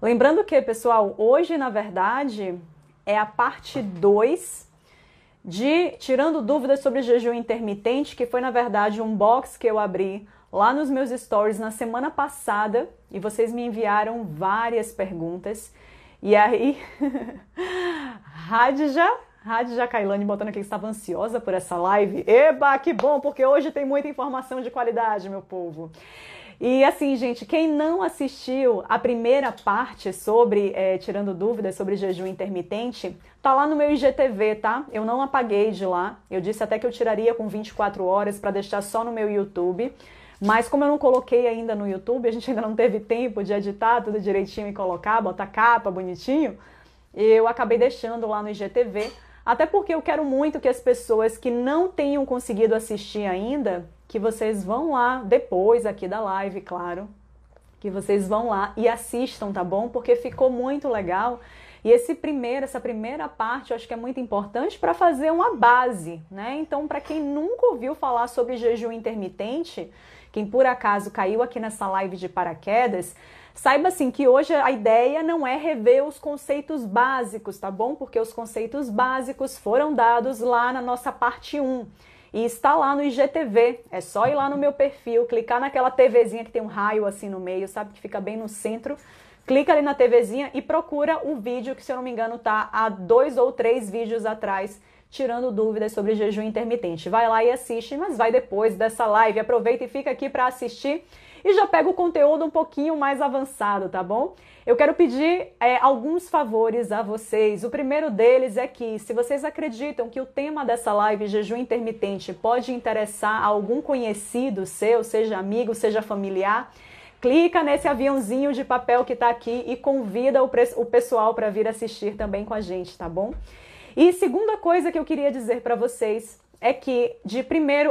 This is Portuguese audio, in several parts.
Lembrando que, pessoal, hoje, na verdade, é a parte 2 de Tirando Dúvidas sobre Jejum Intermitente, que foi, na verdade, um box que eu abri lá nos meus stories na semana passada e vocês me enviaram várias perguntas. E aí, Radja, Radja Kailani botando aqui que estava ansiosa por essa live. Eba, que bom, porque hoje tem muita informação de qualidade, meu povo. E assim, gente, quem não assistiu a primeira parte sobre é, tirando dúvidas sobre jejum intermitente, tá lá no meu IGTV, tá? Eu não apaguei de lá. Eu disse até que eu tiraria com 24 horas para deixar só no meu YouTube. Mas como eu não coloquei ainda no YouTube, a gente ainda não teve tempo de editar tudo direitinho e colocar, botar capa bonitinho, eu acabei deixando lá no IGTV. Até porque eu quero muito que as pessoas que não tenham conseguido assistir ainda que vocês vão lá depois aqui da live, claro, que vocês vão lá e assistam, tá bom? Porque ficou muito legal. E esse primeiro, essa primeira parte, eu acho que é muito importante para fazer uma base, né? Então, para quem nunca ouviu falar sobre jejum intermitente, quem por acaso caiu aqui nessa live de paraquedas, Saiba assim que hoje a ideia não é rever os conceitos básicos, tá bom? Porque os conceitos básicos foram dados lá na nossa parte 1 e está lá no IGTV. É só ir lá no meu perfil, clicar naquela TVzinha que tem um raio assim no meio, sabe? Que fica bem no centro. Clica ali na TVzinha e procura o vídeo que, se eu não me engano, tá há dois ou três vídeos atrás tirando dúvidas sobre jejum intermitente. Vai lá e assiste, mas vai depois dessa live. Aproveita e fica aqui para assistir e já pega o conteúdo um pouquinho mais avançado, tá bom? Eu quero pedir é, alguns favores a vocês. O primeiro deles é que, se vocês acreditam que o tema dessa live, jejum intermitente, pode interessar a algum conhecido seu, seja amigo, seja familiar, clica nesse aviãozinho de papel que está aqui e convida o, o pessoal para vir assistir também com a gente, tá bom? E segunda coisa que eu queria dizer para vocês é que de 1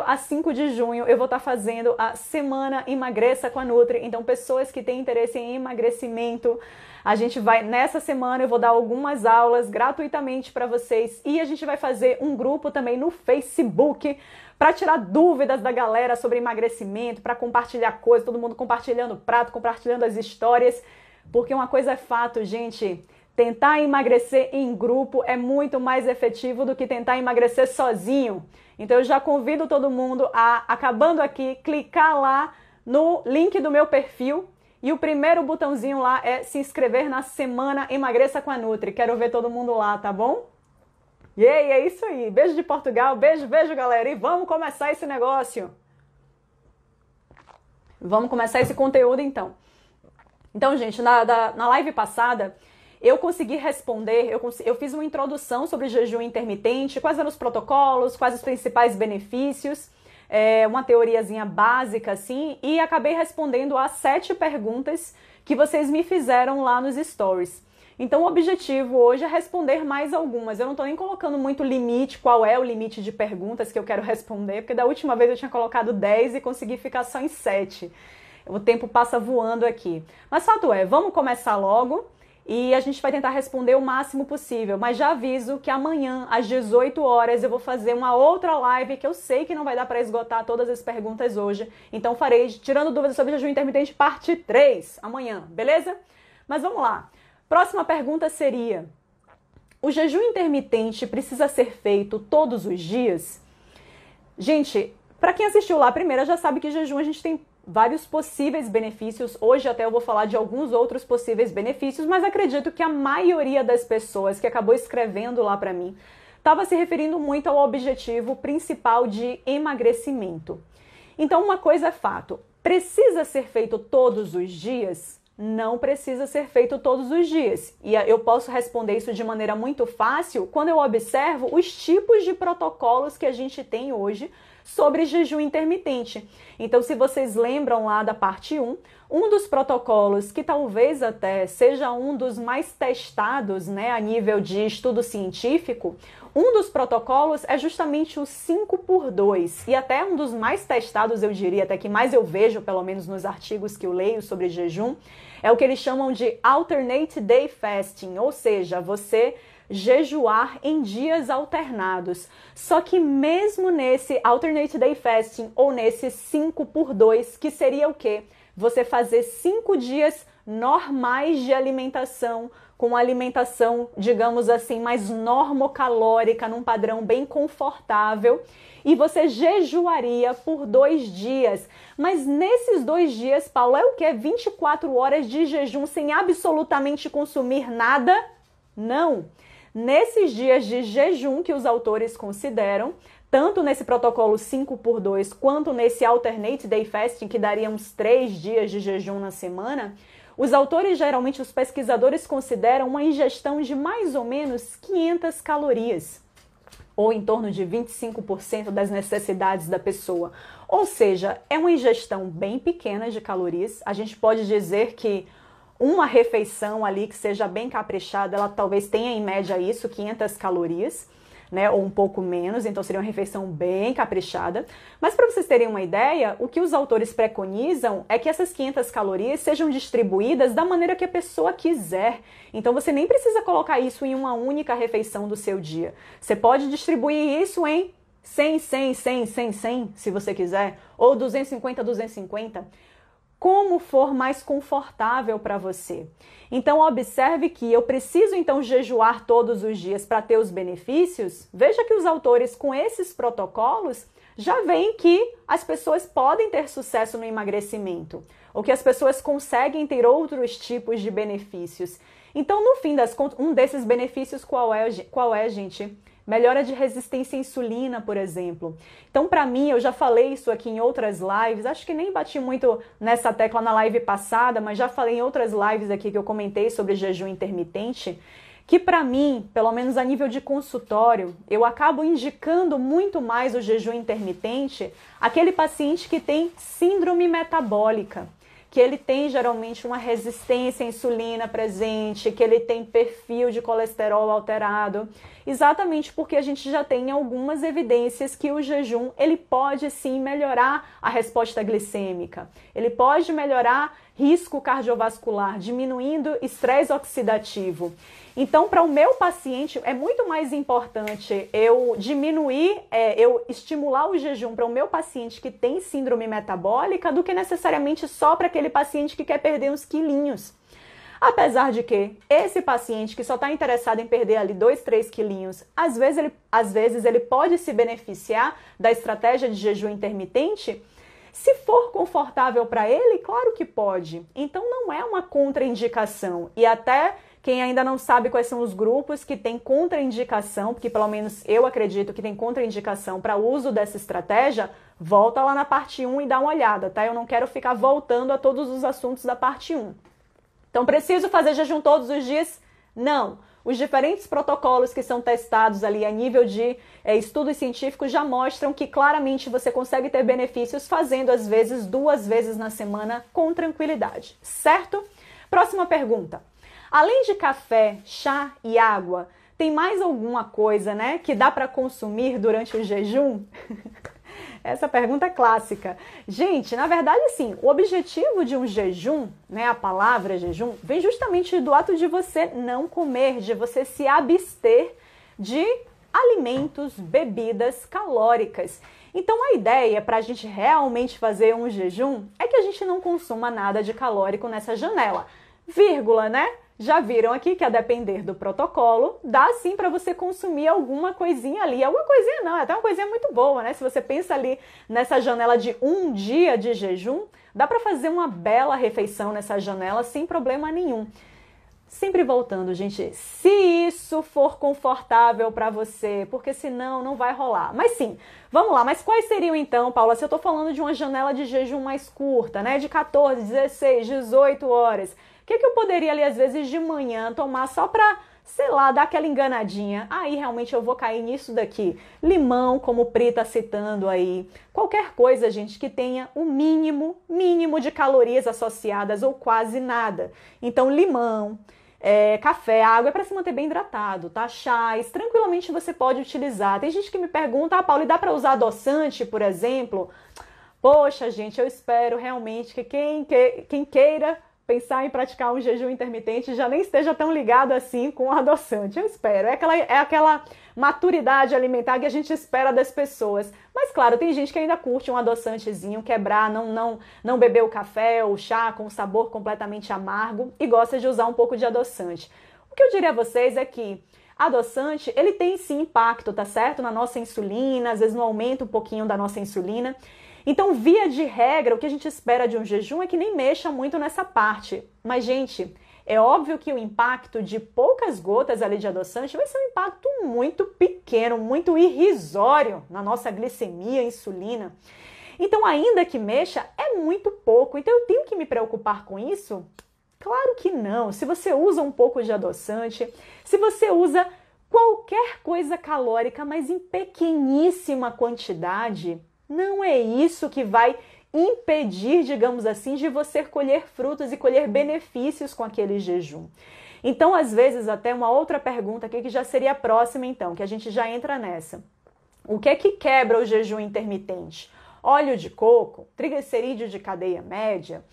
a 5 de junho eu vou estar tá fazendo a Semana Emagreça com a Nutri. Então, pessoas que têm interesse em emagrecimento, a gente vai nessa semana eu vou dar algumas aulas gratuitamente para vocês e a gente vai fazer um grupo também no Facebook para tirar dúvidas da galera sobre emagrecimento, para compartilhar coisas, todo mundo compartilhando prato, compartilhando as histórias, porque uma coisa é fato, gente, Tentar emagrecer em grupo é muito mais efetivo do que tentar emagrecer sozinho. Então eu já convido todo mundo a, acabando aqui, clicar lá no link do meu perfil. E o primeiro botãozinho lá é se inscrever na semana Emagreça com a Nutri. Quero ver todo mundo lá, tá bom? E aí, é isso aí. Beijo de Portugal, beijo, beijo, galera. E vamos começar esse negócio. Vamos começar esse conteúdo então. Então, gente, na, na, na live passada eu consegui responder, eu, cons eu fiz uma introdução sobre jejum intermitente, quais eram os protocolos, quais os principais benefícios, é, uma teoriazinha básica assim, e acabei respondendo a sete perguntas que vocês me fizeram lá nos stories. Então, o objetivo hoje é responder mais algumas. Eu não estou nem colocando muito limite, qual é o limite de perguntas que eu quero responder, porque da última vez eu tinha colocado 10 e consegui ficar só em 7. O tempo passa voando aqui. Mas fato é, vamos começar logo e a gente vai tentar responder o máximo possível. Mas já aviso que amanhã, às 18 horas, eu vou fazer uma outra live que eu sei que não vai dar para esgotar todas as perguntas hoje. Então farei Tirando Dúvidas sobre Jejum Intermitente, parte 3, amanhã, beleza? Mas vamos lá. Próxima pergunta seria: O jejum intermitente precisa ser feito todos os dias? Gente, para quem assistiu lá primeiro já sabe que jejum a gente tem vários possíveis benefícios. Hoje até eu vou falar de alguns outros possíveis benefícios, mas acredito que a maioria das pessoas que acabou escrevendo lá para mim estava se referindo muito ao objetivo principal de emagrecimento. Então, uma coisa é fato: precisa ser feito todos os dias? Não precisa ser feito todos os dias. E eu posso responder isso de maneira muito fácil quando eu observo os tipos de protocolos que a gente tem hoje sobre jejum intermitente. Então, se vocês lembram lá da parte 1, um dos protocolos que talvez até seja um dos mais testados né, a nível de estudo científico, um dos protocolos é justamente o 5 por 2 e até um dos mais testados, eu diria, até que mais eu vejo, pelo menos nos artigos que eu leio sobre jejum, é o que eles chamam de alternate day fasting, ou seja, você jejuar em dias alternados. Só que mesmo nesse alternate day fasting ou nesse 5 por 2, que seria o quê? Você fazer cinco dias normais de alimentação, com alimentação, digamos assim, mais normocalórica, num padrão bem confortável, e você jejuaria por dois dias. Mas nesses dois dias, Paulo, é o que? 24 horas de jejum sem absolutamente consumir nada? Não nesses dias de jejum que os autores consideram, tanto nesse protocolo 5 por 2 quanto nesse alternate day fasting, que daria uns três dias de jejum na semana, os autores, geralmente os pesquisadores, consideram uma ingestão de mais ou menos 500 calorias, ou em torno de 25% das necessidades da pessoa. Ou seja, é uma ingestão bem pequena de calorias. A gente pode dizer que uma refeição ali que seja bem caprichada, ela talvez tenha em média isso, 500 calorias, né, ou um pouco menos, então seria uma refeição bem caprichada. Mas para vocês terem uma ideia, o que os autores preconizam é que essas 500 calorias sejam distribuídas da maneira que a pessoa quiser. Então você nem precisa colocar isso em uma única refeição do seu dia. Você pode distribuir isso em 100, 100, 100, 100, 100, se você quiser, ou 250, 250 como for mais confortável para você. Então observe que eu preciso então jejuar todos os dias para ter os benefícios. Veja que os autores com esses protocolos já veem que as pessoas podem ter sucesso no emagrecimento, ou que as pessoas conseguem ter outros tipos de benefícios. Então, no fim das contas, um desses benefícios qual é, qual é, gente? melhora de resistência à insulina, por exemplo. Então, para mim, eu já falei isso aqui em outras lives, acho que nem bati muito nessa tecla na live passada, mas já falei em outras lives aqui que eu comentei sobre jejum intermitente, que para mim, pelo menos a nível de consultório, eu acabo indicando muito mais o jejum intermitente aquele paciente que tem síndrome metabólica que ele tem geralmente uma resistência à insulina presente, que ele tem perfil de colesterol alterado, exatamente porque a gente já tem algumas evidências que o jejum ele pode sim melhorar a resposta glicêmica, ele pode melhorar risco cardiovascular, diminuindo estresse oxidativo. Então, para o meu paciente, é muito mais importante eu diminuir, é, eu estimular o jejum para o meu paciente que tem síndrome metabólica do que necessariamente só para aquele paciente que quer perder uns quilinhos. Apesar de que esse paciente que só está interessado em perder ali 2, 3 quilinhos, às vezes, ele, às vezes ele pode se beneficiar da estratégia de jejum intermitente, se for confortável para ele, claro que pode. Então não é uma contraindicação. E até quem ainda não sabe quais são os grupos que têm contraindicação, porque pelo menos eu acredito que tem contraindicação para uso dessa estratégia, volta lá na parte 1 e dá uma olhada, tá? Eu não quero ficar voltando a todos os assuntos da parte 1. Então, preciso fazer jejum todos os dias? Não. Os diferentes protocolos que são testados ali a nível de é, estudos científicos já mostram que claramente você consegue ter benefícios fazendo às vezes duas vezes na semana com tranquilidade, certo? Próxima pergunta. Além de café, chá e água, tem mais alguma coisa, né, que dá para consumir durante o jejum? Essa pergunta é clássica. Gente, na verdade, sim, o objetivo de um jejum, né, a palavra jejum, vem justamente do ato de você não comer, de você se abster de alimentos, bebidas calóricas. Então, a ideia para a gente realmente fazer um jejum é que a gente não consuma nada de calórico nessa janela. Vírgula, né? Já viram aqui que a depender do protocolo, dá sim para você consumir alguma coisinha ali. Alguma coisinha não, é até uma coisinha muito boa, né? Se você pensa ali nessa janela de um dia de jejum, dá para fazer uma bela refeição nessa janela sem problema nenhum. Sempre voltando, gente, se isso for confortável para você, porque senão não vai rolar. Mas sim, vamos lá, mas quais seriam então, Paula, se eu estou falando de uma janela de jejum mais curta, né, de 14, 16, 18 horas, o que, que eu poderia ali, às vezes, de manhã tomar só para sei lá, dar aquela enganadinha, aí realmente eu vou cair nisso daqui. Limão, como o Pri tá citando aí. Qualquer coisa, gente, que tenha o mínimo, mínimo de calorias associadas ou quase nada. Então, limão. É, café, água é para se manter bem hidratado, tá? Chás, tranquilamente você pode utilizar. Tem gente que me pergunta, ah, Paulo, e dá para usar adoçante, por exemplo? Poxa, gente, eu espero realmente que quem, que, quem queira pensar em praticar um jejum intermitente já nem esteja tão ligado assim com o adoçante. Eu espero. É aquela, é aquela maturidade alimentar que a gente espera das pessoas. Mas claro, tem gente que ainda curte um adoçantezinho, quebrar, não não não beber o café, ou o chá com um sabor completamente amargo e gosta de usar um pouco de adoçante. O que eu diria a vocês é que adoçante, ele tem sim impacto, tá certo? Na nossa insulina, às vezes no aumento um pouquinho da nossa insulina. Então, via de regra, o que a gente espera de um jejum é que nem mexa muito nessa parte. Mas, gente, é óbvio que o impacto de poucas gotas ali de adoçante vai ser um impacto muito pequeno, muito irrisório na nossa glicemia, insulina. Então, ainda que mexa, é muito pouco. Então, eu tenho que me preocupar com isso? Claro que não. Se você usa um pouco de adoçante, se você usa qualquer coisa calórica, mas em pequeníssima quantidade, não é isso que vai impedir, digamos assim, de você colher frutos e colher benefícios com aquele jejum. Então, às vezes, até uma outra pergunta aqui que já seria a próxima, então, que a gente já entra nessa. O que é que quebra o jejum intermitente? Óleo de coco? Triglicerídeo de cadeia média?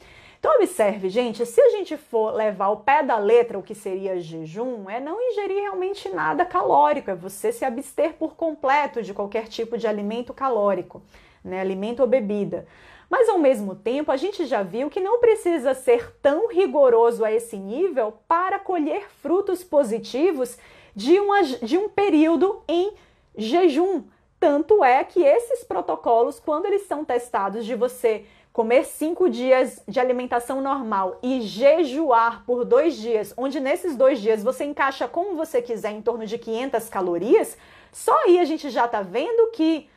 Então, observe, gente, se a gente for levar ao pé da letra o que seria jejum, é não ingerir realmente nada calórico, é você se abster por completo de qualquer tipo de alimento calórico, né? Alimento ou bebida. Mas ao mesmo tempo, a gente já viu que não precisa ser tão rigoroso a esse nível para colher frutos positivos de, uma, de um período em jejum. Tanto é que esses protocolos, quando eles são testados de você comer cinco dias de alimentação normal e jejuar por dois dias, onde nesses dois dias você encaixa como você quiser, em torno de 500 calorias, só aí a gente já está vendo que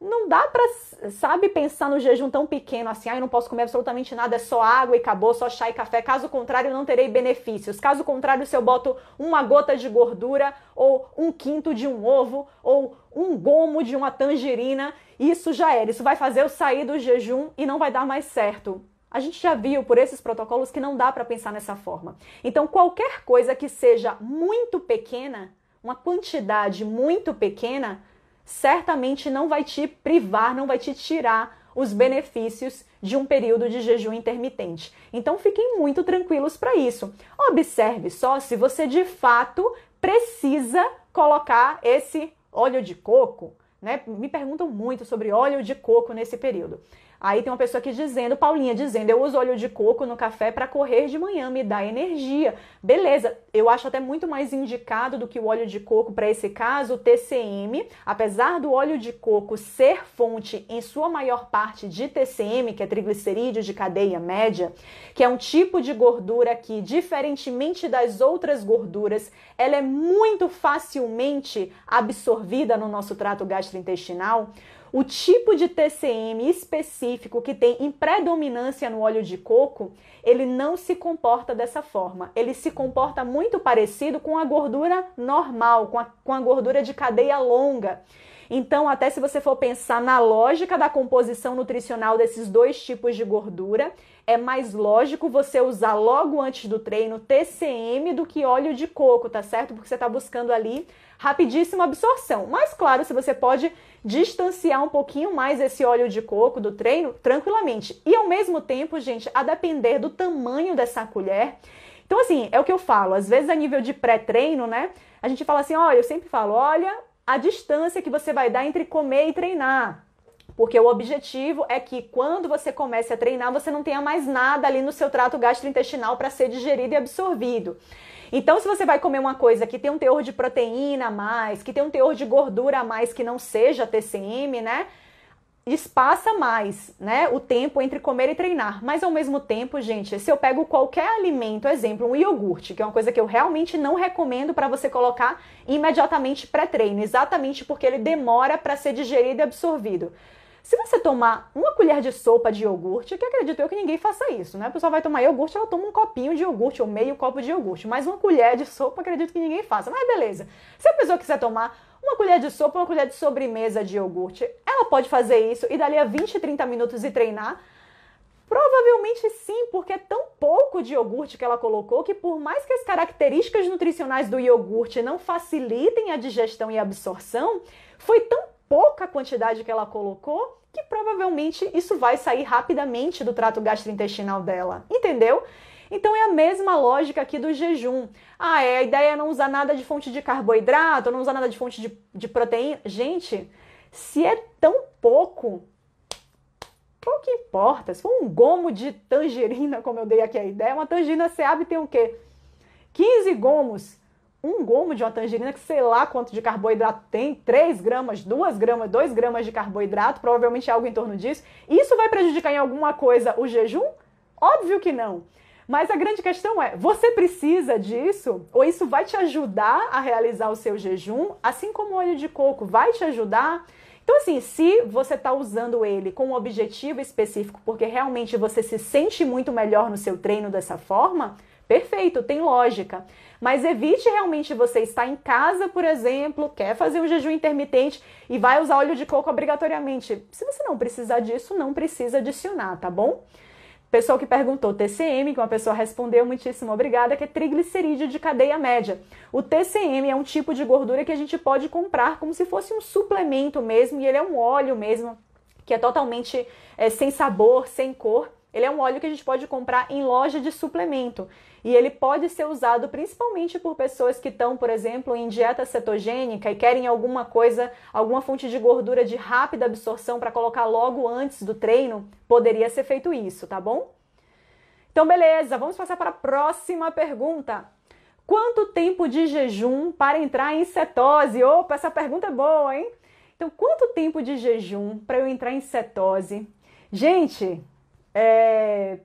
não dá para, sabe, pensar no jejum tão pequeno assim, ai, eu não posso comer absolutamente nada, é só água e acabou, só chá e café. Caso contrário, não terei benefícios. Caso contrário, se eu boto uma gota de gordura, ou um quinto de um ovo, ou um gomo de uma tangerina, isso já era. Isso vai fazer eu sair do jejum e não vai dar mais certo. A gente já viu por esses protocolos que não dá para pensar nessa forma. Então, qualquer coisa que seja muito pequena, uma quantidade muito pequena, certamente não vai te privar, não vai te tirar os benefícios de um período de jejum intermitente. Então fiquem muito tranquilos para isso. Observe só se você de fato precisa colocar esse óleo de coco, né? Me perguntam muito sobre óleo de coco nesse período. Aí tem uma pessoa aqui dizendo, Paulinha dizendo, eu uso óleo de coco no café para correr de manhã, me dá energia. Beleza, eu acho até muito mais indicado do que o óleo de coco para esse caso, o TCM. Apesar do óleo de coco ser fonte em sua maior parte de TCM, que é triglicerídeo de cadeia média, que é um tipo de gordura que, diferentemente das outras gorduras, ela é muito facilmente absorvida no nosso trato gastrointestinal o tipo de TCM específico que tem em predominância no óleo de coco, ele não se comporta dessa forma. Ele se comporta muito parecido com a gordura normal, com a, com a gordura de cadeia longa. Então, até se você for pensar na lógica da composição nutricional desses dois tipos de gordura, é mais lógico você usar logo antes do treino TCM do que óleo de coco, tá certo? Porque você está buscando ali rapidíssima absorção. Mas claro, se você pode distanciar um pouquinho mais esse óleo de coco do treino, tranquilamente. E ao mesmo tempo, gente, a depender do tamanho dessa colher. Então assim, é o que eu falo, às vezes a nível de pré-treino, né? A gente fala assim, olha, eu sempre falo, olha, a distância que você vai dar entre comer e treinar. Porque o objetivo é que quando você comece a treinar, você não tenha mais nada ali no seu trato gastrointestinal para ser digerido e absorvido. Então, se você vai comer uma coisa que tem um teor de proteína a mais, que tem um teor de gordura a mais que não seja TCM, né? espaça mais, né, o tempo entre comer e treinar. Mas ao mesmo tempo, gente, se eu pego qualquer alimento, exemplo, um iogurte, que é uma coisa que eu realmente não recomendo para você colocar imediatamente pré-treino, exatamente porque ele demora para ser digerido e absorvido. Se você tomar uma colher de sopa de iogurte, que acredito eu que ninguém faça isso, né? A pessoa vai tomar iogurte, ela toma um copinho de iogurte ou meio copo de iogurte, mas uma colher de sopa acredito que ninguém faça. Mas beleza. Se a pessoa quiser tomar uma colher de sopa, uma colher de sobremesa de iogurte, ela pode fazer isso e dali a 20, 30 minutos e treinar. Provavelmente sim, porque é tão pouco de iogurte que ela colocou que, por mais que as características nutricionais do iogurte não facilitem a digestão e absorção, foi tão pouca quantidade que ela colocou, que provavelmente isso vai sair rapidamente do trato gastrointestinal dela, entendeu? Então é a mesma lógica aqui do jejum. Ah, é, a ideia é não usar nada de fonte de carboidrato, não usar nada de fonte de, de proteína. Gente, se é tão pouco, pouco que importa. Se for um gomo de tangerina, como eu dei aqui a ideia, uma tangerina abre tem o quê? 15 gomos um gomo de uma tangerina, que sei lá quanto de carboidrato tem, 3 gramas, 2 gramas, 2 gramas de carboidrato, provavelmente é algo em torno disso. Isso vai prejudicar em alguma coisa o jejum? Óbvio que não. Mas a grande questão é: você precisa disso? Ou isso vai te ajudar a realizar o seu jejum? Assim como o óleo de coco vai te ajudar? Então, assim, se você está usando ele com um objetivo específico, porque realmente você se sente muito melhor no seu treino dessa forma, perfeito, tem lógica. Mas evite realmente você estar em casa, por exemplo, quer fazer um jejum intermitente e vai usar óleo de coco obrigatoriamente. Se você não precisar disso, não precisa adicionar, tá bom? Pessoal que perguntou TCM, que uma pessoa respondeu, muitíssimo obrigada, que é triglicerídeo de cadeia média. O TCM é um tipo de gordura que a gente pode comprar como se fosse um suplemento mesmo, e ele é um óleo mesmo, que é totalmente é, sem sabor, sem cor, ele é um óleo que a gente pode comprar em loja de suplemento e ele pode ser usado principalmente por pessoas que estão, por exemplo, em dieta cetogênica e querem alguma coisa, alguma fonte de gordura de rápida absorção para colocar logo antes do treino. Poderia ser feito isso, tá bom? Então, beleza, vamos passar para a próxima pergunta. Quanto tempo de jejum para entrar em cetose? Opa, essa pergunta é boa, hein? Então, quanto tempo de jejum para eu entrar em cetose? Gente, é,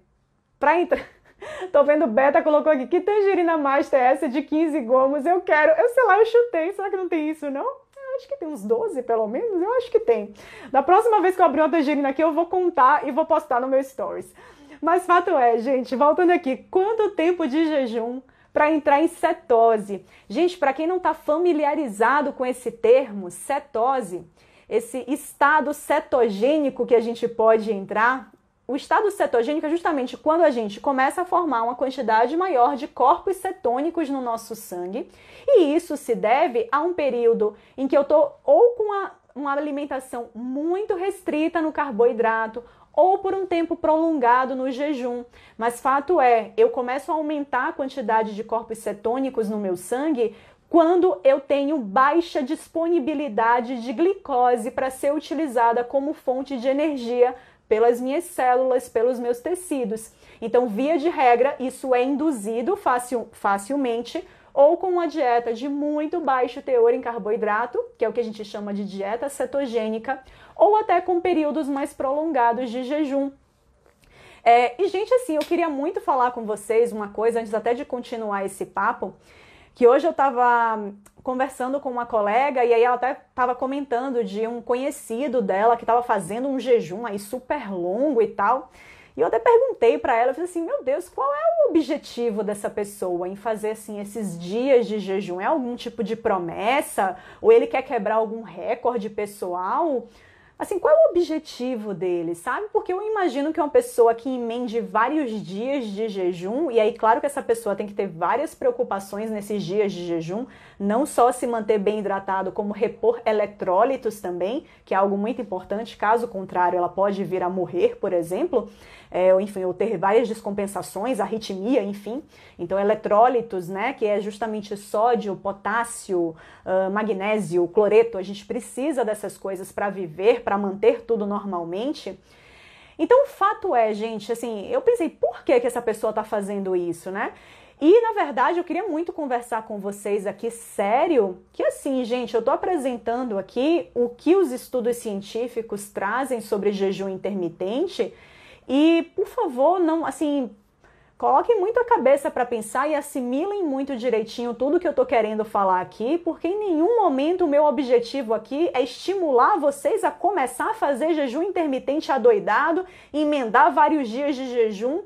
para entrar. Tô vendo Beta colocou aqui, que tangerina master é essa de 15 gomos? Eu quero. Eu sei lá, eu chutei. Será que não tem isso, não? Eu acho que tem uns 12, pelo menos. Eu acho que tem. Da próxima vez que eu abrir uma tangerina aqui, eu vou contar e vou postar no meu stories. Mas fato é, gente, voltando aqui, quanto tempo de jejum para entrar em cetose? Gente, para quem não está familiarizado com esse termo, cetose, esse estado cetogênico que a gente pode entrar, o estado cetogênico é justamente quando a gente começa a formar uma quantidade maior de corpos cetônicos no nosso sangue, e isso se deve a um período em que eu estou ou com uma, uma alimentação muito restrita no carboidrato, ou por um tempo prolongado no jejum. Mas fato é, eu começo a aumentar a quantidade de corpos cetônicos no meu sangue quando eu tenho baixa disponibilidade de glicose para ser utilizada como fonte de energia pelas minhas células, pelos meus tecidos. Então, via de regra, isso é induzido facil, facilmente ou com uma dieta de muito baixo teor em carboidrato, que é o que a gente chama de dieta cetogênica, ou até com períodos mais prolongados de jejum. É, e, gente, assim, eu queria muito falar com vocês uma coisa antes até de continuar esse papo que hoje eu estava conversando com uma colega e aí ela até estava comentando de um conhecido dela que estava fazendo um jejum aí super longo e tal. E eu até perguntei para ela, eu falei assim, meu Deus, qual é o objetivo dessa pessoa em fazer assim esses dias de jejum? É algum tipo de promessa? Ou ele quer quebrar algum recorde pessoal? Assim, qual é o objetivo dele, sabe? Porque eu imagino que é uma pessoa que emende vários dias de jejum, e aí, claro que essa pessoa tem que ter várias preocupações nesses dias de jejum, não só se manter bem hidratado, como repor eletrólitos também, que é algo muito importante, caso contrário, ela pode vir a morrer, por exemplo, é, ou, enfim, ou ter várias descompensações, arritmia, enfim. Então, eletrólitos, né, que é justamente sódio, potássio, uh, magnésio, cloreto, a gente precisa dessas coisas para viver, para manter tudo normalmente. Então o fato é, gente, assim, eu pensei, por que, que essa pessoa está fazendo isso, né? E na verdade eu queria muito conversar com vocês aqui, sério, que assim, gente, eu estou apresentando aqui o que os estudos científicos trazem sobre jejum intermitente e, por favor, não, assim, coloquem muito a cabeça para pensar e assimilem muito direitinho tudo que eu estou querendo falar aqui, porque em nenhum momento o meu objetivo aqui é estimular vocês a começar a fazer jejum intermitente adoidado, emendar vários dias de jejum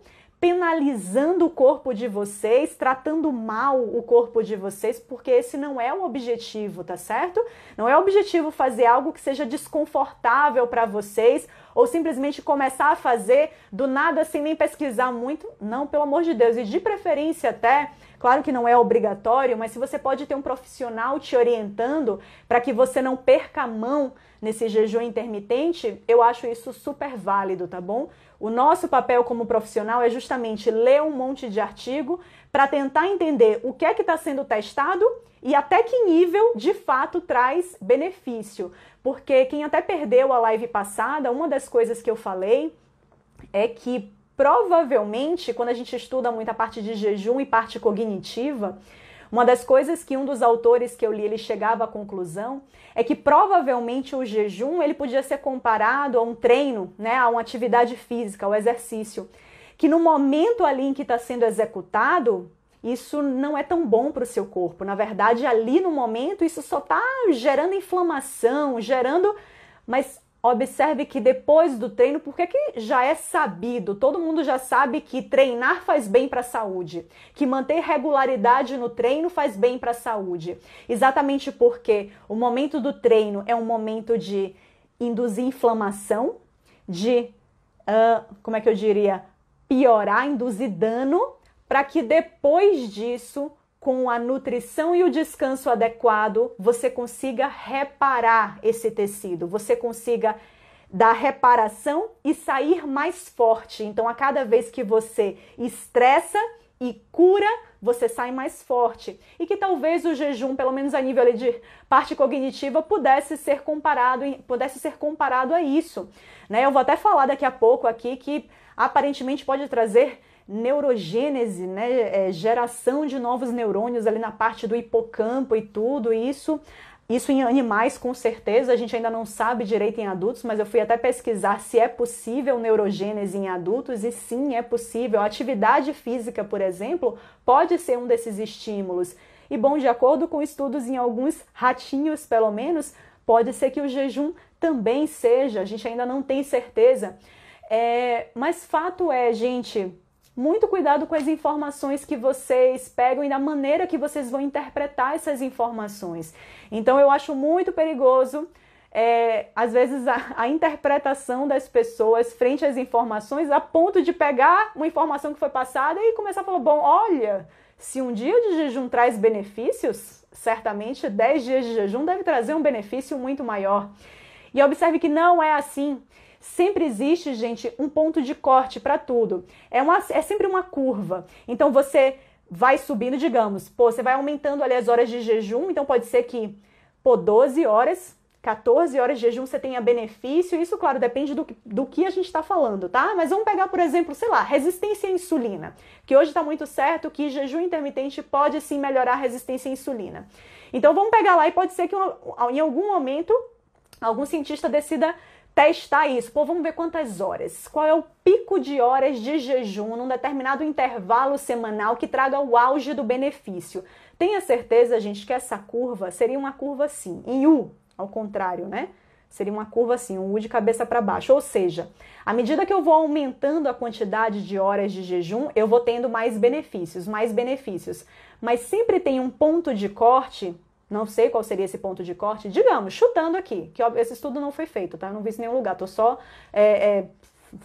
penalizando o corpo de vocês, tratando mal o corpo de vocês, porque esse não é o objetivo, tá certo? Não é o objetivo fazer algo que seja desconfortável para vocês ou simplesmente começar a fazer do nada sem nem pesquisar muito. Não, pelo amor de Deus, e de preferência até Claro que não é obrigatório, mas se você pode ter um profissional te orientando para que você não perca a mão nesse jejum intermitente, eu acho isso super válido, tá bom? O nosso papel como profissional é justamente ler um monte de artigo para tentar entender o que é que está sendo testado e até que nível de fato traz benefício. Porque quem até perdeu a live passada, uma das coisas que eu falei é que Provavelmente, quando a gente estuda muito a parte de jejum e parte cognitiva, uma das coisas que um dos autores que eu li ele chegava à conclusão é que provavelmente o jejum ele podia ser comparado a um treino, né, a uma atividade física, ao um exercício, que no momento ali em que está sendo executado isso não é tão bom para o seu corpo. Na verdade, ali no momento, isso só está gerando inflamação, gerando. Mas Observe que depois do treino, porque que já é sabido, todo mundo já sabe que treinar faz bem para a saúde, que manter regularidade no treino faz bem para a saúde. Exatamente porque o momento do treino é um momento de induzir inflamação, de uh, como é que eu diria, piorar, induzir dano, para que depois disso com a nutrição e o descanso adequado, você consiga reparar esse tecido, você consiga dar reparação e sair mais forte. Então, a cada vez que você estressa e cura, você sai mais forte. E que talvez o jejum, pelo menos a nível de parte cognitiva, pudesse ser comparado, pudesse ser comparado a isso. Né? Eu vou até falar daqui a pouco aqui que aparentemente pode trazer neurogênese, né, é, geração de novos neurônios ali na parte do hipocampo e tudo isso. Isso em animais, com certeza, a gente ainda não sabe direito em adultos, mas eu fui até pesquisar se é possível neurogênese em adultos, e sim, é possível. A atividade física, por exemplo, pode ser um desses estímulos. E bom, de acordo com estudos em alguns ratinhos, pelo menos, pode ser que o jejum também seja, a gente ainda não tem certeza. É, mas fato é, gente, muito cuidado com as informações que vocês pegam e da maneira que vocês vão interpretar essas informações. Então, eu acho muito perigoso. É, às vezes a, a, interpretação das pessoas frente às informações a ponto de pegar uma informação que foi passada e começar a falar: bom, olha, se um dia de jejum traz benefícios, certamente 10 dias de jejum deve trazer um benefício muito maior. E observe que não é assim. Sempre existe, gente, um ponto de corte para tudo. É, uma, é sempre uma curva. Então você vai subindo, digamos, pô, você vai aumentando ali as horas de jejum, então pode ser que, pô, 12 horas 14 horas de jejum você tenha benefício, isso, claro, depende do, que, do que a gente está falando, tá? Mas vamos pegar, por exemplo, sei lá, resistência à insulina, que hoje está muito certo que jejum intermitente pode sim melhorar a resistência à insulina. Então vamos pegar lá e pode ser que em algum momento algum cientista decida testar isso. Pô, vamos ver quantas horas. Qual é o pico de horas de jejum num determinado intervalo semanal que traga o auge do benefício? Tenha certeza, gente, que essa curva seria uma curva assim, em U, ao contrário, né? Seria uma curva assim, um U de cabeça para baixo. Ou seja, à medida que eu vou aumentando a quantidade de horas de jejum, eu vou tendo mais benefícios, mais benefícios. Mas sempre tem um ponto de corte não sei qual seria esse ponto de corte. Digamos, chutando aqui, que esse estudo não foi feito, tá? Eu não vi isso em nenhum lugar, Tô só é, é,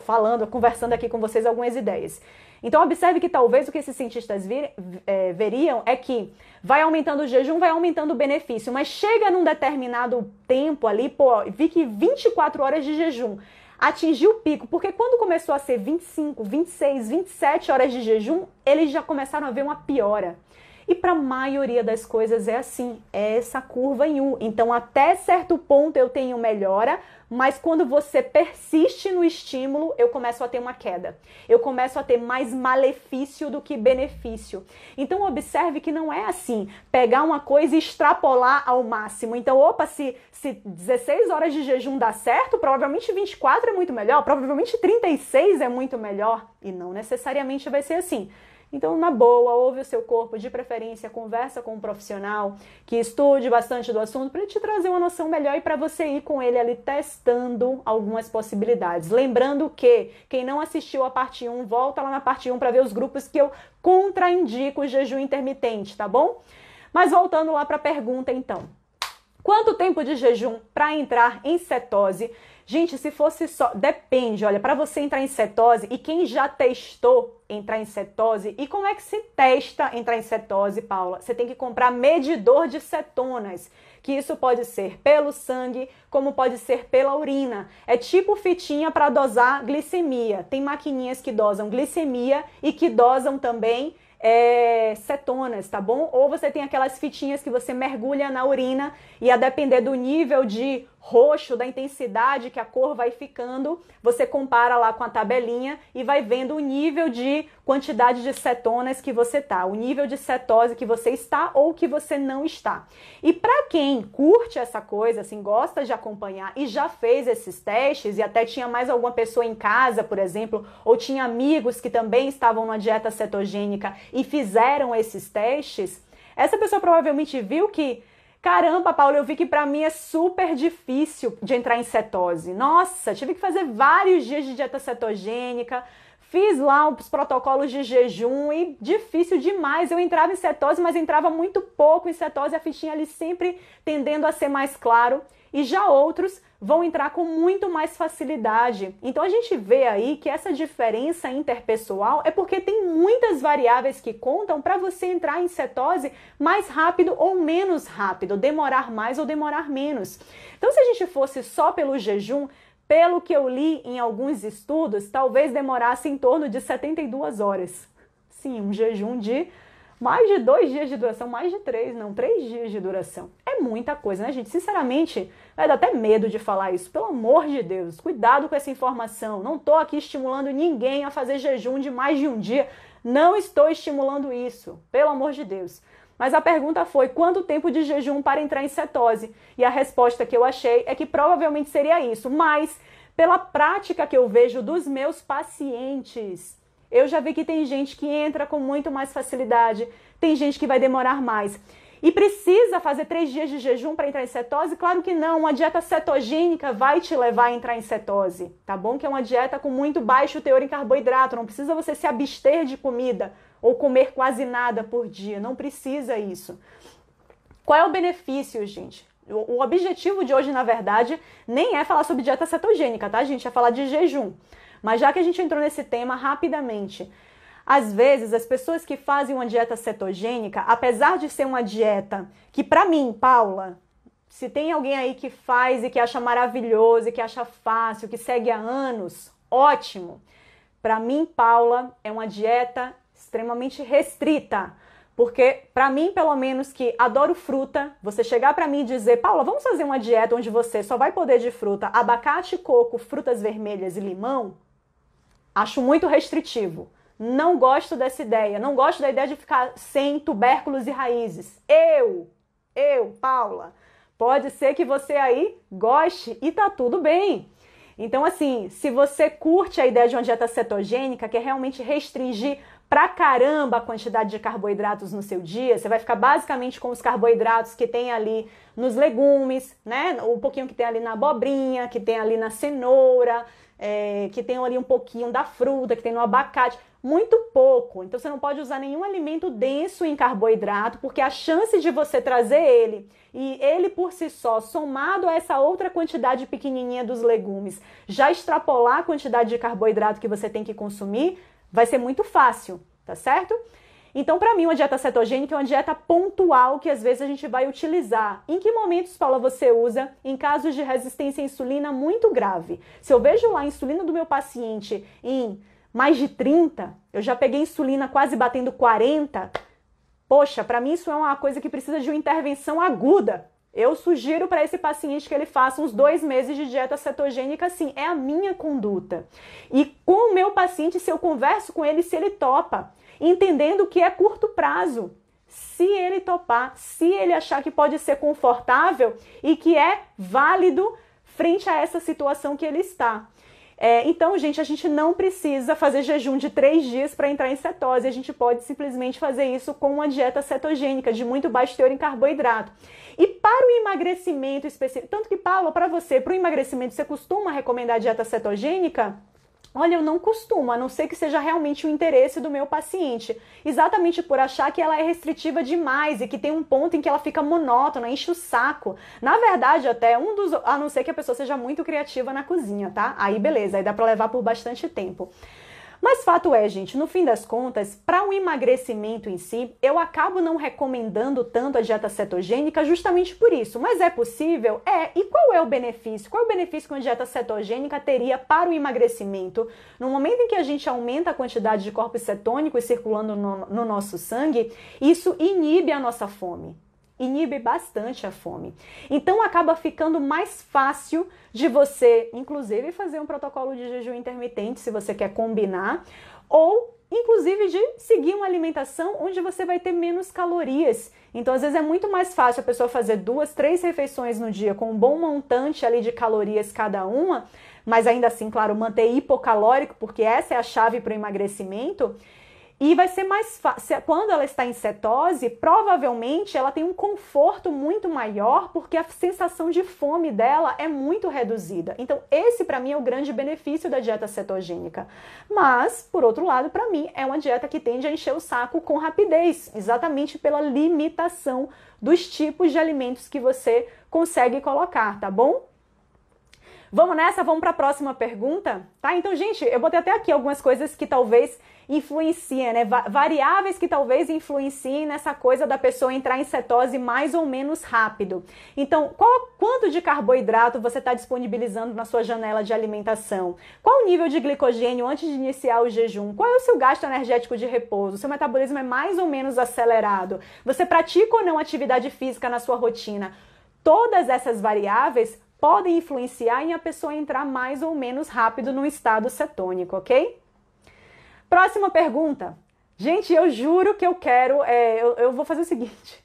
falando, conversando aqui com vocês algumas ideias. Então, observe que talvez o que esses cientistas vir, é, veriam é que vai aumentando o jejum, vai aumentando o benefício, mas chega num determinado tempo ali, pô, vi que 24 horas de jejum atingiu o pico, porque quando começou a ser 25, 26, 27 horas de jejum, eles já começaram a ver uma piora. E para a maioria das coisas é assim, é essa curva em U. Então, até certo ponto eu tenho melhora, mas quando você persiste no estímulo, eu começo a ter uma queda. Eu começo a ter mais malefício do que benefício. Então, observe que não é assim, pegar uma coisa e extrapolar ao máximo. Então, opa, se, se 16 horas de jejum dá certo, provavelmente 24 é muito melhor, provavelmente 36 é muito melhor. E não necessariamente vai ser assim. Então, na boa, ouve o seu corpo, de preferência, conversa com um profissional que estude bastante do assunto para te trazer uma noção melhor e para você ir com ele ali testando algumas possibilidades. Lembrando que quem não assistiu a parte 1, volta lá na parte 1 para ver os grupos que eu contraindico o jejum intermitente, tá bom? Mas voltando lá para a pergunta então. Quanto tempo de jejum para entrar em cetose? Gente, se fosse só. Depende, olha, para você entrar em cetose, e quem já testou entrar em cetose, e como é que se testa entrar em cetose, Paula? Você tem que comprar medidor de cetonas, que isso pode ser pelo sangue, como pode ser pela urina. É tipo fitinha para dosar glicemia. Tem maquininhas que dosam glicemia e que dosam também é, cetonas, tá bom? Ou você tem aquelas fitinhas que você mergulha na urina e a depender do nível de roxo, da intensidade que a cor vai ficando, você compara lá com a tabelinha e vai vendo o nível de quantidade de cetonas que você tá, o nível de cetose que você está ou que você não está. E para quem curte essa coisa, assim, gosta de acompanhar e já fez esses testes e até tinha mais alguma pessoa em casa, por exemplo, ou tinha amigos que também estavam numa dieta cetogênica e fizeram esses testes, essa pessoa provavelmente viu que Caramba, Paulo, eu vi que para mim é super difícil de entrar em cetose. Nossa, tive que fazer vários dias de dieta cetogênica, fiz lá os protocolos de jejum e difícil demais. Eu entrava em cetose, mas entrava muito pouco em cetose, a fichinha ali sempre tendendo a ser mais claro. E já outros vão entrar com muito mais facilidade. Então a gente vê aí que essa diferença interpessoal é porque tem muitas variáveis que contam para você entrar em cetose mais rápido ou menos rápido, demorar mais ou demorar menos. Então se a gente fosse só pelo jejum, pelo que eu li em alguns estudos, talvez demorasse em torno de 72 horas. Sim, um jejum de mais de dois dias de duração, mais de três, não, três dias de duração. É muita coisa, né, gente? Sinceramente, vai dar até medo de falar isso. Pelo amor de Deus, cuidado com essa informação. Não estou aqui estimulando ninguém a fazer jejum de mais de um dia. Não estou estimulando isso, pelo amor de Deus. Mas a pergunta foi quanto tempo de jejum para entrar em cetose? E a resposta que eu achei é que provavelmente seria isso, mas pela prática que eu vejo dos meus pacientes, eu já vi que tem gente que entra com muito mais facilidade, tem gente que vai demorar mais. E precisa fazer três dias de jejum para entrar em cetose? Claro que não. Uma dieta cetogênica vai te levar a entrar em cetose, tá bom? Que é uma dieta com muito baixo teor em carboidrato. Não precisa você se abster de comida ou comer quase nada por dia. Não precisa isso. Qual é o benefício, gente? O objetivo de hoje, na verdade, nem é falar sobre dieta cetogênica, tá, gente? É falar de jejum. Mas já que a gente entrou nesse tema rapidamente, às vezes, as pessoas que fazem uma dieta cetogênica, apesar de ser uma dieta que, para mim, Paula, se tem alguém aí que faz e que acha maravilhoso, e que acha fácil, que segue há anos, ótimo. Para mim, Paula, é uma dieta extremamente restrita. Porque, para mim, pelo menos, que adoro fruta, você chegar para mim e dizer, Paula, vamos fazer uma dieta onde você só vai poder de fruta, abacate, coco, frutas vermelhas e limão, Acho muito restritivo. Não gosto dessa ideia. Não gosto da ideia de ficar sem tubérculos e raízes. Eu, eu, Paula, pode ser que você aí goste e tá tudo bem. Então, assim, se você curte a ideia de uma dieta cetogênica, que é realmente restringir pra caramba a quantidade de carboidratos no seu dia, você vai ficar basicamente com os carboidratos que tem ali nos legumes, né? O pouquinho que tem ali na abobrinha, que tem ali na cenoura, é, que tenham ali um pouquinho da fruta, que tem no abacate, muito pouco. Então você não pode usar nenhum alimento denso em carboidrato, porque a chance de você trazer ele e ele por si só, somado a essa outra quantidade pequenininha dos legumes, já extrapolar a quantidade de carboidrato que você tem que consumir, vai ser muito fácil, tá certo? Então, para mim, uma dieta cetogênica é uma dieta pontual que às vezes a gente vai utilizar. Em que momentos, Paula, você usa? Em casos de resistência à insulina muito grave. Se eu vejo lá a insulina do meu paciente em mais de 30, eu já peguei insulina quase batendo 40. Poxa, para mim isso é uma coisa que precisa de uma intervenção aguda. Eu sugiro para esse paciente que ele faça uns dois meses de dieta cetogênica, assim, é a minha conduta. E com o meu paciente, se eu converso com ele, se ele topa, entendendo que é curto prazo. Se ele topar, se ele achar que pode ser confortável e que é válido frente a essa situação que ele está. É, então, gente, a gente não precisa fazer jejum de três dias para entrar em cetose. A gente pode simplesmente fazer isso com uma dieta cetogênica de muito baixo teor em carboidrato. E para o emagrecimento específico, tanto que, Paula, para você, para o emagrecimento, você costuma recomendar a dieta cetogênica? Olha, eu não costumo, a não ser que seja realmente o interesse do meu paciente, exatamente por achar que ela é restritiva demais e que tem um ponto em que ela fica monótona, enche o saco. Na verdade, até um dos, a não ser que a pessoa seja muito criativa na cozinha, tá? Aí beleza, aí dá para levar por bastante tempo. Mas fato é, gente, no fim das contas, para o um emagrecimento em si, eu acabo não recomendando tanto a dieta cetogênica justamente por isso. Mas é possível? É. E qual é o benefício? Qual é o benefício que uma dieta cetogênica teria para o emagrecimento? No momento em que a gente aumenta a quantidade de corpos cetônicos circulando no, no nosso sangue, isso inibe a nossa fome inibe bastante a fome. Então acaba ficando mais fácil de você, inclusive, fazer um protocolo de jejum intermitente, se você quer combinar, ou inclusive de seguir uma alimentação onde você vai ter menos calorias. Então, às vezes é muito mais fácil a pessoa fazer duas, três refeições no dia com um bom montante ali de calorias cada uma, mas ainda assim, claro, manter hipocalórico, porque essa é a chave para o emagrecimento. E vai ser mais fácil. Quando ela está em cetose, provavelmente ela tem um conforto muito maior, porque a sensação de fome dela é muito reduzida. Então, esse para mim é o grande benefício da dieta cetogênica. Mas, por outro lado, para mim é uma dieta que tende a encher o saco com rapidez, exatamente pela limitação dos tipos de alimentos que você consegue colocar, tá bom? Vamos nessa, vamos para a próxima pergunta, tá? Então, gente, eu botei até aqui algumas coisas que talvez influencia, né? Variáveis que talvez influenciem nessa coisa da pessoa entrar em cetose mais ou menos rápido. Então, qual, quanto de carboidrato você está disponibilizando na sua janela de alimentação? Qual o nível de glicogênio antes de iniciar o jejum? Qual é o seu gasto energético de repouso? seu metabolismo é mais ou menos acelerado? Você pratica ou não atividade física na sua rotina? Todas essas variáveis podem influenciar em a pessoa entrar mais ou menos rápido no estado cetônico, ok? Próxima pergunta. Gente, eu juro que eu quero. É, eu, eu, vou fazer o seguinte.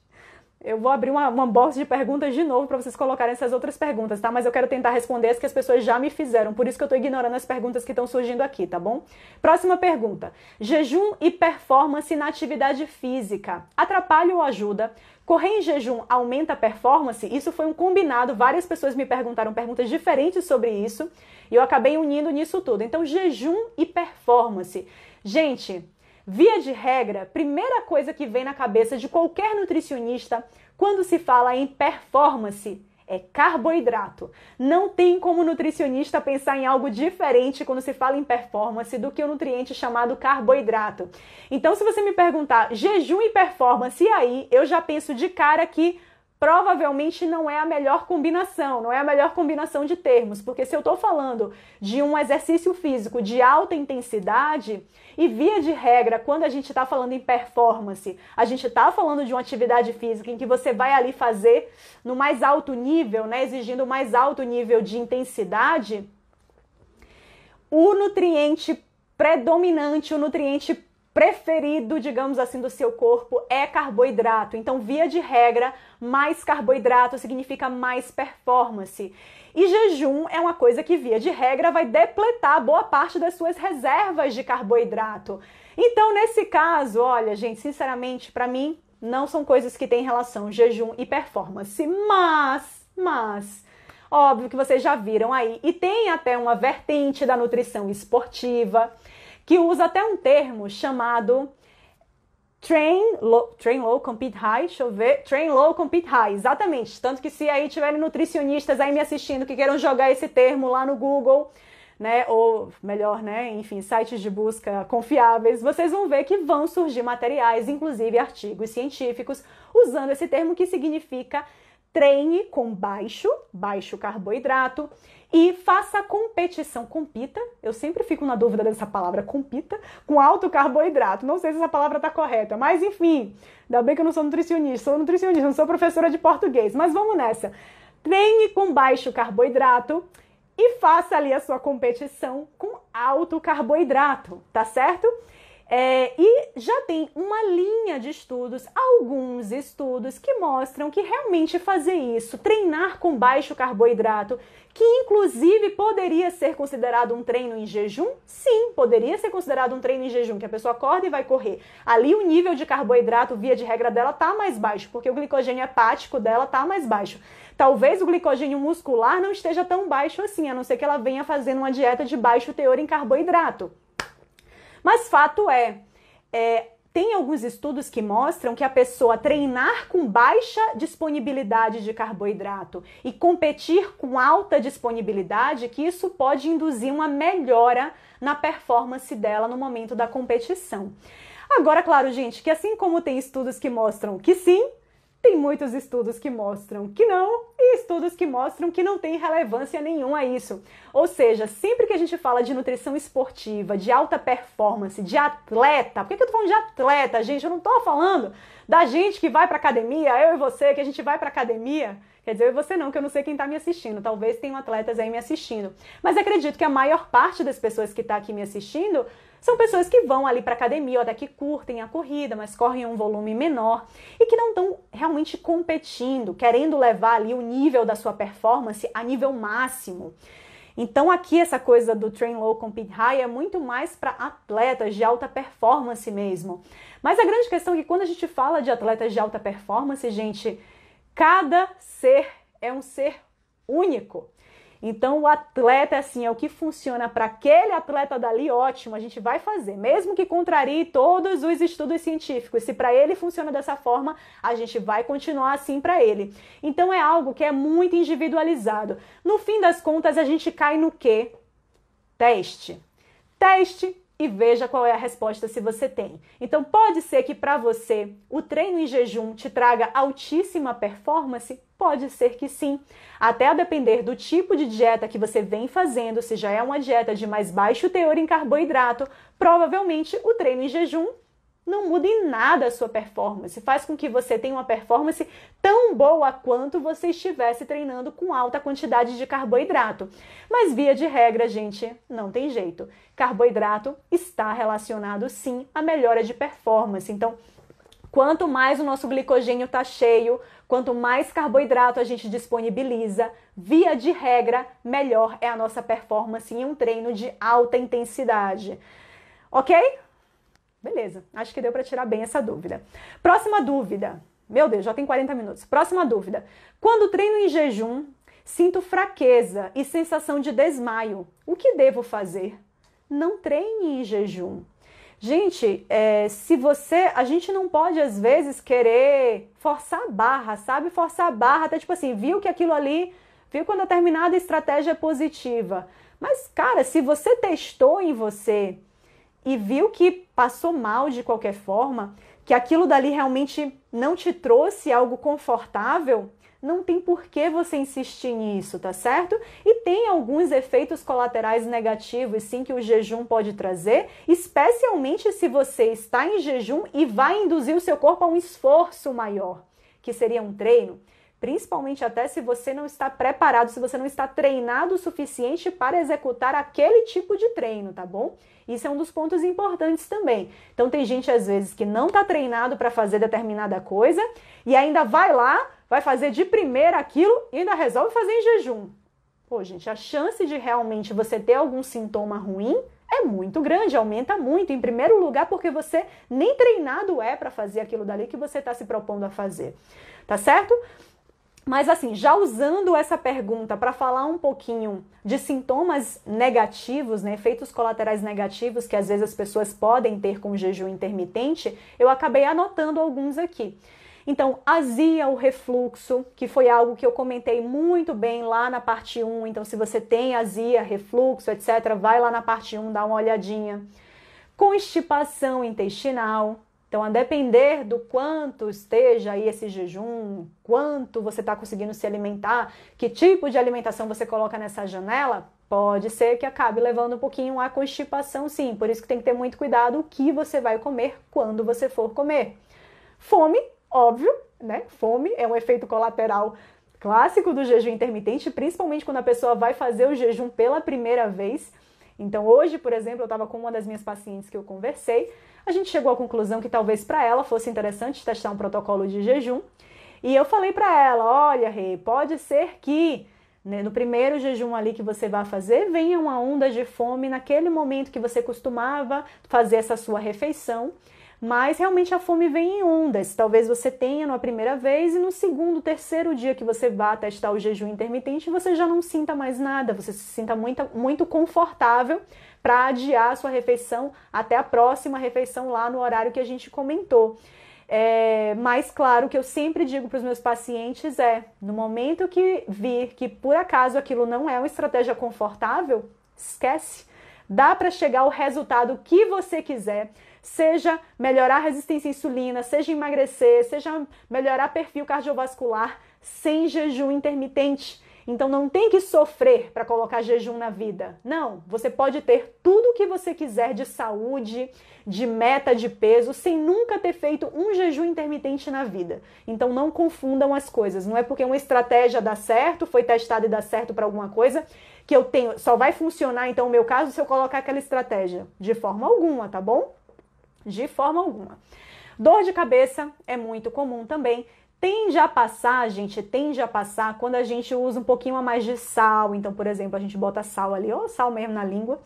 Eu vou abrir uma, uma box de perguntas de novo para vocês colocarem essas outras perguntas, tá? Mas eu quero tentar responder as que as pessoas já me fizeram. Por isso que eu estou ignorando as perguntas que estão surgindo aqui, tá bom? Próxima pergunta. Jejum e performance na atividade física atrapalha ou ajuda? Correr em jejum aumenta a performance? Isso foi um combinado, várias pessoas me perguntaram perguntas diferentes sobre isso e eu acabei unindo nisso tudo. Então, jejum e performance. Gente, via de regra, primeira coisa que vem na cabeça de qualquer nutricionista quando se fala em performance é carboidrato. Não tem como nutricionista pensar em algo diferente quando se fala em performance do que o um nutriente chamado carboidrato. Então, se você me perguntar jejum e performance, e aí eu já penso de cara que provavelmente não é a melhor combinação, não é a melhor combinação de termos, porque se eu estou falando de um exercício físico de alta intensidade, e via de regra, quando a gente está falando em performance, a gente está falando de uma atividade física em que você vai ali fazer no mais alto nível, né, exigindo mais alto nível de intensidade, o nutriente predominante, o nutriente preferido, digamos assim, do seu corpo é carboidrato. Então, via de regra, mais carboidrato significa mais performance. E jejum é uma coisa que, via de regra, vai depletar boa parte das suas reservas de carboidrato. Então, nesse caso, olha, gente, sinceramente, para mim, não são coisas que têm relação jejum e performance. Mas, mas, óbvio que vocês já viram aí, e tem até uma vertente da nutrição esportiva que usa até um termo chamado Train low, train low, compete high, deixa eu ver. Train low, compete high, exatamente. Tanto que se aí tiverem nutricionistas aí me assistindo que queiram jogar esse termo lá no Google, né, ou melhor, né, enfim, sites de busca confiáveis, vocês vão ver que vão surgir materiais, inclusive artigos científicos, usando esse termo que significa treine com baixo, baixo carboidrato e faça competição. Compita, eu sempre fico na dúvida dessa palavra compita, com alto carboidrato. Não sei se essa palavra está correta, mas enfim, ainda bem que eu não sou nutricionista, sou nutricionista, não sou professora de português, mas vamos nessa. Treine com baixo carboidrato e faça ali a sua competição com alto carboidrato, tá certo? É, e já tem uma linha de estudos, alguns estudos que mostram que realmente fazer isso, treinar com baixo carboidrato, que inclusive poderia ser considerado um treino em jejum, sim, poderia ser considerado um treino em jejum, que a pessoa acorda e vai correr. Ali o nível de carboidrato, via de regra dela, tá mais baixo, porque o glicogênio hepático dela tá mais baixo. Talvez o glicogênio muscular não esteja tão baixo assim, a não ser que ela venha fazendo uma dieta de baixo teor em carboidrato. Mas fato é, é tem alguns estudos que mostram que a pessoa treinar com baixa disponibilidade de carboidrato e competir com alta disponibilidade, que isso pode induzir uma melhora na performance dela no momento da competição. Agora, claro, gente, que assim como tem estudos que mostram que sim, tem muitos estudos que mostram que não e estudos que mostram que não tem relevância nenhuma a isso. Ou seja, sempre que a gente fala de nutrição esportiva, de alta performance, de atleta, por que, que eu tô falando de atleta, gente? Eu não tô falando da gente que vai pra academia, eu e você, que a gente vai pra academia. Quer dizer, eu e você não, que eu não sei quem está me assistindo. Talvez tenham atletas aí me assistindo. Mas acredito que a maior parte das pessoas que está aqui me assistindo são pessoas que vão ali para academia, até que curtem a corrida, mas correm um volume menor e que não estão realmente competindo, querendo levar ali o nível da sua performance a nível máximo. Então, aqui, essa coisa do train low, compete high é muito mais para atletas de alta performance mesmo. Mas a grande questão é que quando a gente fala de atletas de alta performance, gente, cada ser é um ser único. Então, o atleta, assim, é o que funciona para aquele atleta dali, ótimo, a gente vai fazer. Mesmo que contrarie todos os estudos científicos, se para ele funciona dessa forma, a gente vai continuar assim para ele. Então, é algo que é muito individualizado. No fim das contas, a gente cai no quê? Teste. Teste e veja qual é a resposta se você tem. Então, pode ser que para você o treino em jejum te traga altíssima performance? Pode ser que sim. Até a depender do tipo de dieta que você vem fazendo, se já é uma dieta de mais baixo teor em carboidrato, provavelmente o treino em jejum não muda em nada a sua performance, faz com que você tenha uma performance tão boa quanto você estivesse treinando com alta quantidade de carboidrato. Mas via de regra, gente, não tem jeito. Carboidrato está relacionado sim à melhora de performance. Então, quanto mais o nosso glicogênio está cheio, quanto mais carboidrato a gente disponibiliza, via de regra, melhor é a nossa performance em um treino de alta intensidade. OK? Beleza, acho que deu para tirar bem essa dúvida. Próxima dúvida. Meu Deus, já tem 40 minutos. Próxima dúvida. Quando treino em jejum, sinto fraqueza e sensação de desmaio. O que devo fazer? Não treine em jejum. Gente, é, se você. A gente não pode, às vezes, querer forçar a barra, sabe? Forçar a barra, até tipo assim, viu que aquilo ali. Viu quando a determinada estratégia é positiva. Mas, cara, se você testou em você e viu que passou mal de qualquer forma, que aquilo dali realmente não te trouxe algo confortável, não tem por que você insistir nisso, tá certo? E tem alguns efeitos colaterais negativos, sim, que o jejum pode trazer, especialmente se você está em jejum e vai induzir o seu corpo a um esforço maior, que seria um treino. Principalmente até se você não está preparado, se você não está treinado o suficiente para executar aquele tipo de treino, tá bom? Isso é um dos pontos importantes também. Então tem gente às vezes que não está treinado para fazer determinada coisa e ainda vai lá, vai fazer de primeira aquilo e ainda resolve fazer em jejum. Pô, gente, a chance de realmente você ter algum sintoma ruim é muito grande, aumenta muito. Em primeiro lugar, porque você nem treinado é para fazer aquilo dali que você está se propondo a fazer. Tá certo? Mas assim, já usando essa pergunta para falar um pouquinho de sintomas negativos, né, efeitos colaterais negativos que às vezes as pessoas podem ter com jejum intermitente, eu acabei anotando alguns aqui. Então, azia, o refluxo, que foi algo que eu comentei muito bem lá na parte 1. Então, se você tem azia, refluxo, etc, vai lá na parte 1, dá uma olhadinha. Constipação intestinal, então, a depender do quanto esteja aí esse jejum, quanto você está conseguindo se alimentar, que tipo de alimentação você coloca nessa janela, pode ser que acabe levando um pouquinho à constipação, sim. Por isso que tem que ter muito cuidado o que você vai comer quando você for comer. Fome, óbvio, né? Fome é um efeito colateral clássico do jejum intermitente, principalmente quando a pessoa vai fazer o jejum pela primeira vez. Então, hoje, por exemplo, eu estava com uma das minhas pacientes que eu conversei, a gente chegou à conclusão que talvez para ela fosse interessante testar um protocolo de jejum. E eu falei para ela: olha, Rei, pode ser que né, no primeiro jejum ali que você vai fazer venha uma onda de fome naquele momento que você costumava fazer essa sua refeição. Mas realmente a fome vem em ondas. Talvez você tenha na primeira vez e no segundo, terceiro dia que você vá testar o jejum intermitente, você já não sinta mais nada, você se sinta muito, muito confortável para adiar a sua refeição até a próxima refeição lá no horário que a gente comentou. É, mas claro, o que eu sempre digo para os meus pacientes é: no momento que vir que por acaso aquilo não é uma estratégia confortável, esquece. Dá para chegar ao resultado que você quiser, seja melhorar a resistência à insulina, seja emagrecer, seja melhorar perfil cardiovascular sem jejum intermitente. Então não tem que sofrer para colocar jejum na vida. Não, você pode ter tudo o que você quiser de saúde, de meta de peso, sem nunca ter feito um jejum intermitente na vida. Então não confundam as coisas. Não é porque uma estratégia dá certo, foi testada e dá certo para alguma coisa, que eu tenho, só vai funcionar então o meu caso se eu colocar aquela estratégia. De forma alguma, tá bom? de forma alguma. Dor de cabeça é muito comum também. Tende a passar, gente, tende a passar quando a gente usa um pouquinho a mais de sal. Então, por exemplo, a gente bota sal ali, ou sal mesmo na língua,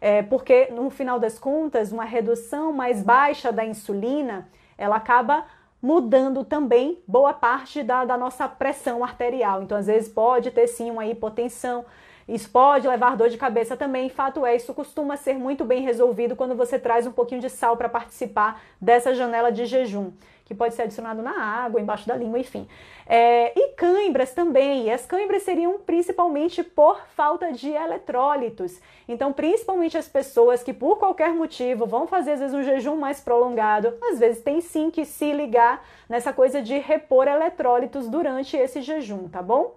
é, porque no final das contas, uma redução mais baixa da insulina ela acaba mudando também boa parte da, da nossa pressão arterial. Então, às vezes, pode ter sim uma hipotensão isso pode levar dor de cabeça também, fato é, isso costuma ser muito bem resolvido quando você traz um pouquinho de sal para participar dessa janela de jejum que pode ser adicionado na água, embaixo da língua, enfim. É, e cãibras também, e as cãibras seriam principalmente por falta de eletrólitos. Então, principalmente as pessoas que por qualquer motivo vão fazer às vezes um jejum mais prolongado, às vezes tem sim que se ligar nessa coisa de repor eletrólitos durante esse jejum, tá bom?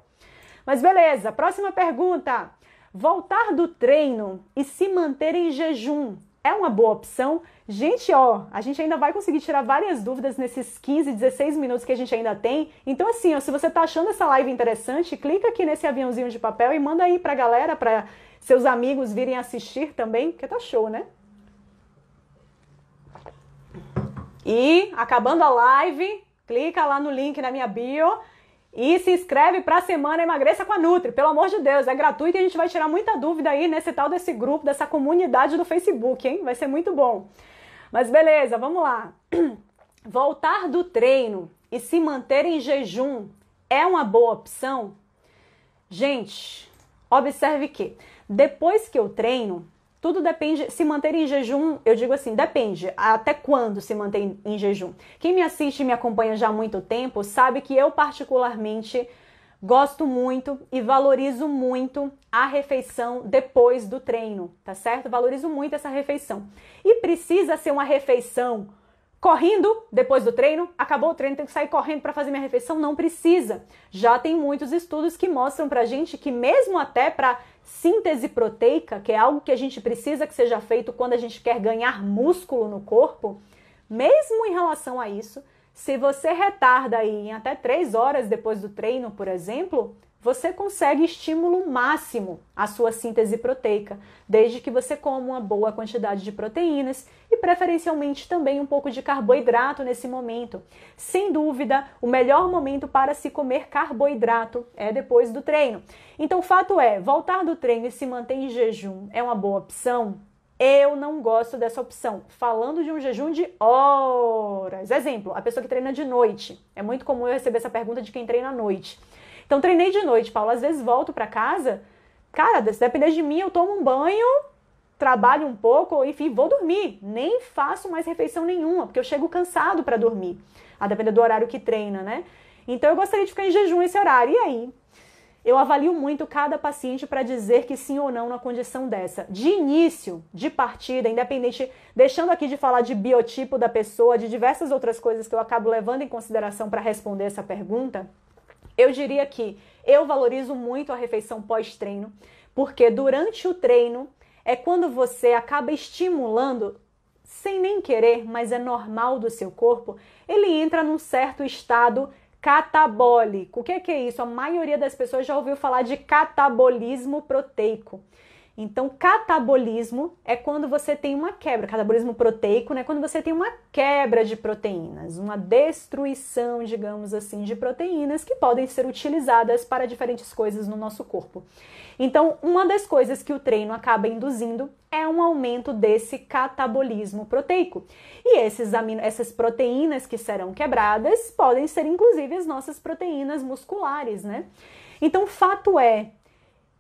Mas beleza, próxima pergunta. Voltar do treino e se manter em jejum é uma boa opção? Gente, ó, a gente ainda vai conseguir tirar várias dúvidas nesses 15, 16 minutos que a gente ainda tem. Então, assim, ó, se você tá achando essa live interessante, clica aqui nesse aviãozinho de papel e manda aí pra galera, pra seus amigos virem assistir também, porque tá show, né? E acabando a live, clica lá no link na minha bio e se inscreve para a semana Emagreça com a Nutri, pelo amor de Deus, é gratuito e a gente vai tirar muita dúvida aí nesse tal desse grupo, dessa comunidade do Facebook, hein? Vai ser muito bom. Mas beleza, vamos lá. Voltar do treino e se manter em jejum é uma boa opção? Gente, observe que depois que eu treino, tudo depende. Se manter em jejum, eu digo assim, depende. Até quando se manter em jejum? Quem me assiste e me acompanha já há muito tempo sabe que eu, particularmente, gosto muito e valorizo muito a refeição depois do treino, tá certo? Valorizo muito essa refeição. E precisa ser uma refeição correndo depois do treino, acabou o treino, tenho que sair correndo para fazer minha refeição, não precisa. Já tem muitos estudos que mostram a gente que mesmo até para síntese proteica, que é algo que a gente precisa que seja feito quando a gente quer ganhar músculo no corpo, mesmo em relação a isso, se você retarda aí em até 3 horas depois do treino, por exemplo, você consegue estímulo máximo à sua síntese proteica, desde que você coma uma boa quantidade de proteínas e preferencialmente também um pouco de carboidrato nesse momento. Sem dúvida, o melhor momento para se comer carboidrato é depois do treino. Então, o fato é, voltar do treino e se manter em jejum é uma boa opção? Eu não gosto dessa opção. Falando de um jejum de horas. Exemplo, a pessoa que treina de noite. É muito comum eu receber essa pergunta de quem treina à noite. Então treinei de noite, Paulo. Às vezes volto para casa, cara, se depender de mim, eu tomo um banho, trabalho um pouco, enfim, vou dormir. Nem faço mais refeição nenhuma, porque eu chego cansado para dormir, a depender do horário que treina, né? Então eu gostaria de ficar em jejum esse horário. E aí? Eu avalio muito cada paciente para dizer que sim ou não na condição dessa. De início, de partida, independente, deixando aqui de falar de biotipo da pessoa, de diversas outras coisas que eu acabo levando em consideração para responder essa pergunta, eu diria que eu valorizo muito a refeição pós-treino, porque durante o treino é quando você acaba estimulando sem nem querer, mas é normal do seu corpo, ele entra num certo estado catabólico. O que é, que é isso? A maioria das pessoas já ouviu falar de catabolismo proteico. Então, catabolismo é quando você tem uma quebra, catabolismo proteico, né? Quando você tem uma quebra de proteínas, uma destruição, digamos assim, de proteínas que podem ser utilizadas para diferentes coisas no nosso corpo. Então, uma das coisas que o treino acaba induzindo é um aumento desse catabolismo proteico. E esses amino, essas proteínas que serão quebradas podem ser inclusive as nossas proteínas musculares, né? Então, fato é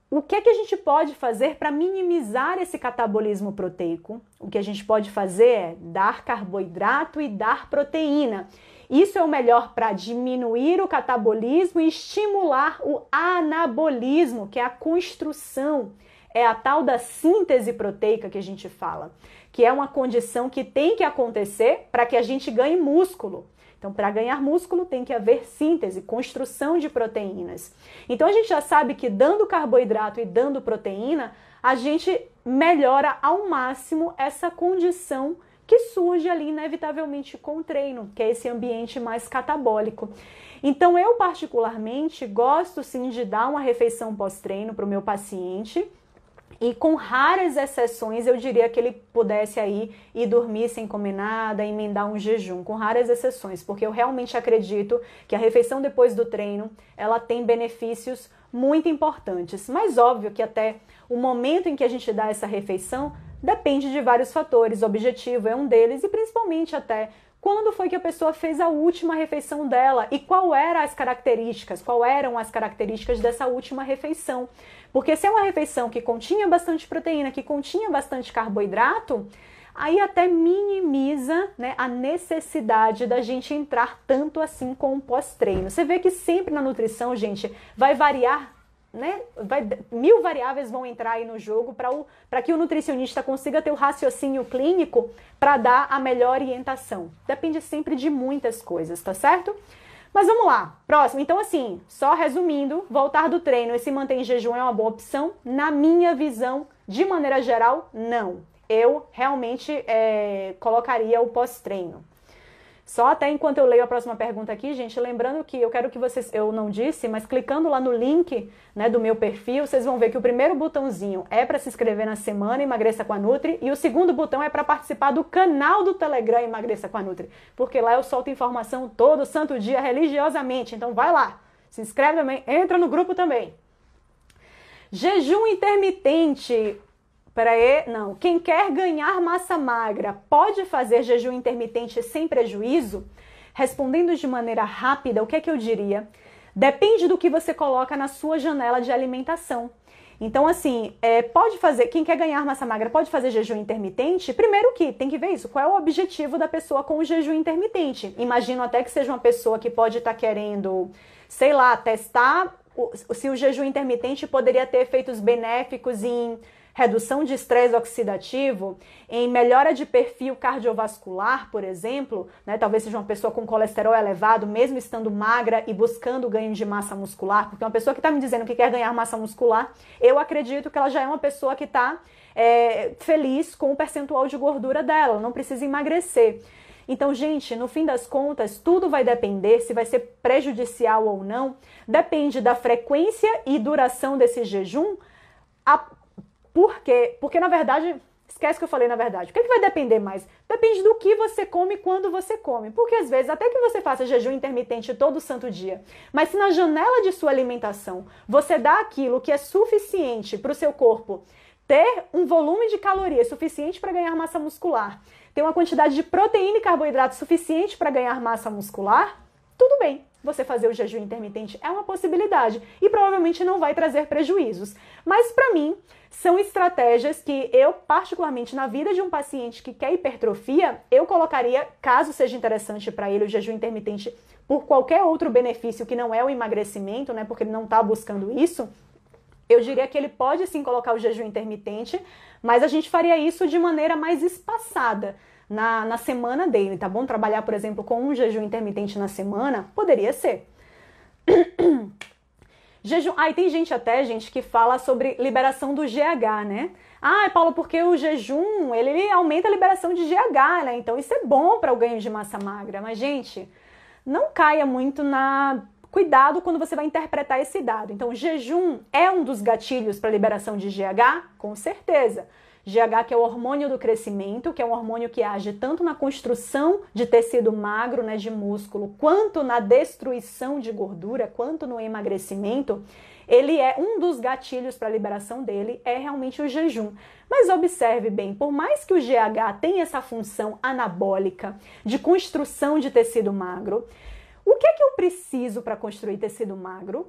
o que, é que a gente pode fazer para minimizar esse catabolismo proteico? O que a gente pode fazer é dar carboidrato e dar proteína. Isso é o melhor para diminuir o catabolismo e estimular o anabolismo, que é a construção, é a tal da síntese proteica que a gente fala, que é uma condição que tem que acontecer para que a gente ganhe músculo. Então, para ganhar músculo, tem que haver síntese, construção de proteínas. Então, a gente já sabe que dando carboidrato e dando proteína, a gente melhora ao máximo essa condição que surge ali inevitavelmente com o treino, que é esse ambiente mais catabólico. Então, eu particularmente gosto sim de dar uma refeição pós-treino para o meu paciente e com raras exceções, eu diria que ele pudesse aí ir dormir sem comer nada, emendar um jejum, com raras exceções, porque eu realmente acredito que a refeição depois do treino, ela tem benefícios muito importantes. Mas óbvio que até o momento em que a gente dá essa refeição depende de vários fatores, o objetivo é um deles e principalmente até quando foi que a pessoa fez a última refeição dela e qual eram as características, qual eram as características dessa última refeição. Porque se é uma refeição que continha bastante proteína, que continha bastante carboidrato, aí até minimiza né, a necessidade da gente entrar tanto assim com o pós-treino. Você vê que sempre na nutrição, gente, vai variar né? Vai, mil variáveis vão entrar aí no jogo para que o nutricionista consiga ter o raciocínio clínico para dar a melhor orientação. Depende sempre de muitas coisas, tá certo? Mas vamos lá, próximo. Então, assim, só resumindo, voltar do treino e se manter em jejum é uma boa opção? Na minha visão, de maneira geral, não. Eu realmente é, colocaria o pós-treino. Só até enquanto eu leio a próxima pergunta aqui, gente, lembrando que eu quero que vocês, eu não disse, mas clicando lá no link né, do meu perfil, vocês vão ver que o primeiro botãozinho é para se inscrever na semana Emagreça com a Nutri e o segundo botão é para participar do canal do Telegram Emagreça com a Nutri, porque lá eu solto informação todo santo dia religiosamente. Então vai lá, se inscreve também, entra no grupo também. Jejum intermitente. Peraí, não. Quem quer ganhar massa magra pode fazer jejum intermitente sem prejuízo? Respondendo de maneira rápida, o que é que eu diria? Depende do que você coloca na sua janela de alimentação. Então, assim, é, pode fazer, quem quer ganhar massa magra pode fazer jejum intermitente? Primeiro que tem que ver isso, qual é o objetivo da pessoa com o jejum intermitente? Imagino até que seja uma pessoa que pode estar tá querendo, sei lá, testar o, se o jejum intermitente poderia ter efeitos benéficos em redução de estresse oxidativo, em melhora de perfil cardiovascular, por exemplo, né, talvez seja uma pessoa com colesterol elevado, mesmo estando magra e buscando ganho de massa muscular, porque uma pessoa que está me dizendo que quer ganhar massa muscular, eu acredito que ela já é uma pessoa que está é, feliz com o percentual de gordura dela, não precisa emagrecer. Então, gente, no fim das contas, tudo vai depender se vai ser prejudicial ou não, depende da frequência e duração desse jejum. A por quê? Porque na verdade, esquece que eu falei na verdade. O que, é que vai depender mais? Depende do que você come e quando você come. Porque às vezes, até que você faça jejum intermitente todo santo dia, mas se na janela de sua alimentação você dá aquilo que é suficiente para o seu corpo ter um volume de calorias suficiente para ganhar massa muscular, ter uma quantidade de proteína e carboidrato suficiente para ganhar massa muscular, tudo bem. Você fazer o jejum intermitente é uma possibilidade e provavelmente não vai trazer prejuízos. Mas para mim, são estratégias que eu, particularmente na vida de um paciente que quer hipertrofia, eu colocaria, caso seja interessante para ele, o jejum intermitente por qualquer outro benefício que não é o emagrecimento, né? Porque ele não está buscando isso. Eu diria que ele pode sim colocar o jejum intermitente, mas a gente faria isso de maneira mais espaçada. Na, na semana dele, tá bom? Trabalhar, por exemplo, com um jejum intermitente na semana, poderia ser. Jejum. Ah, e tem gente até, gente, que fala sobre liberação do GH, né? Ah, Paulo, porque o jejum, ele, ele aumenta a liberação de GH, né? Então isso é bom para o ganho de massa magra. Mas, gente, não caia muito na cuidado quando você vai interpretar esse dado. Então, jejum é um dos gatilhos para liberação de GH? Com certeza. GH, que é o hormônio do crescimento, que é um hormônio que age tanto na construção de tecido magro, né, de músculo, quanto na destruição de gordura, quanto no emagrecimento. Ele é um dos gatilhos para a liberação dele é realmente o jejum. Mas observe bem, por mais que o GH tenha essa função anabólica de construção de tecido magro, o que é que eu preciso para construir tecido magro?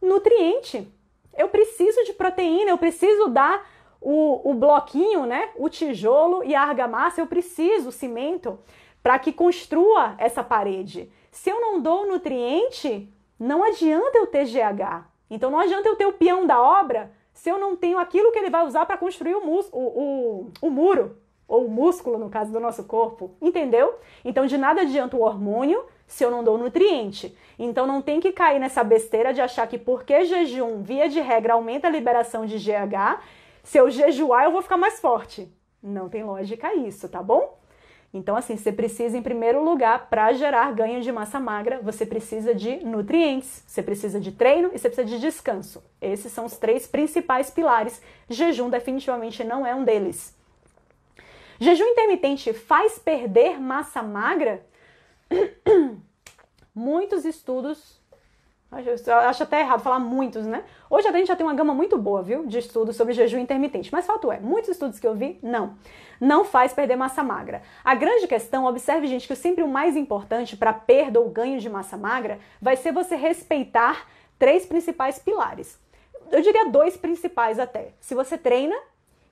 Nutriente. Eu preciso de proteína, eu preciso dar o, o bloquinho, né, o tijolo e a argamassa, eu preciso cimento para que construa essa parede. Se eu não dou nutriente, não adianta eu ter GH. Então não adianta eu ter o peão da obra se eu não tenho aquilo que ele vai usar para construir o, mus- o, o, o muro, ou o músculo, no caso do nosso corpo. Entendeu? Então de nada adianta o hormônio se eu não dou nutriente. Então não tem que cair nessa besteira de achar que porque jejum, via de regra, aumenta a liberação de GH, se eu jejuar, eu vou ficar mais forte. Não tem lógica isso, tá bom? Então, assim, você precisa, em primeiro lugar, para gerar ganho de massa magra, você precisa de nutrientes, você precisa de treino e você precisa de descanso. Esses são os três principais pilares. Jejum definitivamente não é um deles. Jejum intermitente faz perder massa magra? Muitos estudos Acho, acho até errado falar muitos, né? Hoje a gente já tem uma gama muito boa, viu, de estudos sobre jejum intermitente. Mas fato é, muitos estudos que eu vi, não. Não faz perder massa magra. A grande questão, observe, gente, que sempre o mais importante para perda ou ganho de massa magra vai ser você respeitar três principais pilares. Eu diria dois principais até. Se você treina,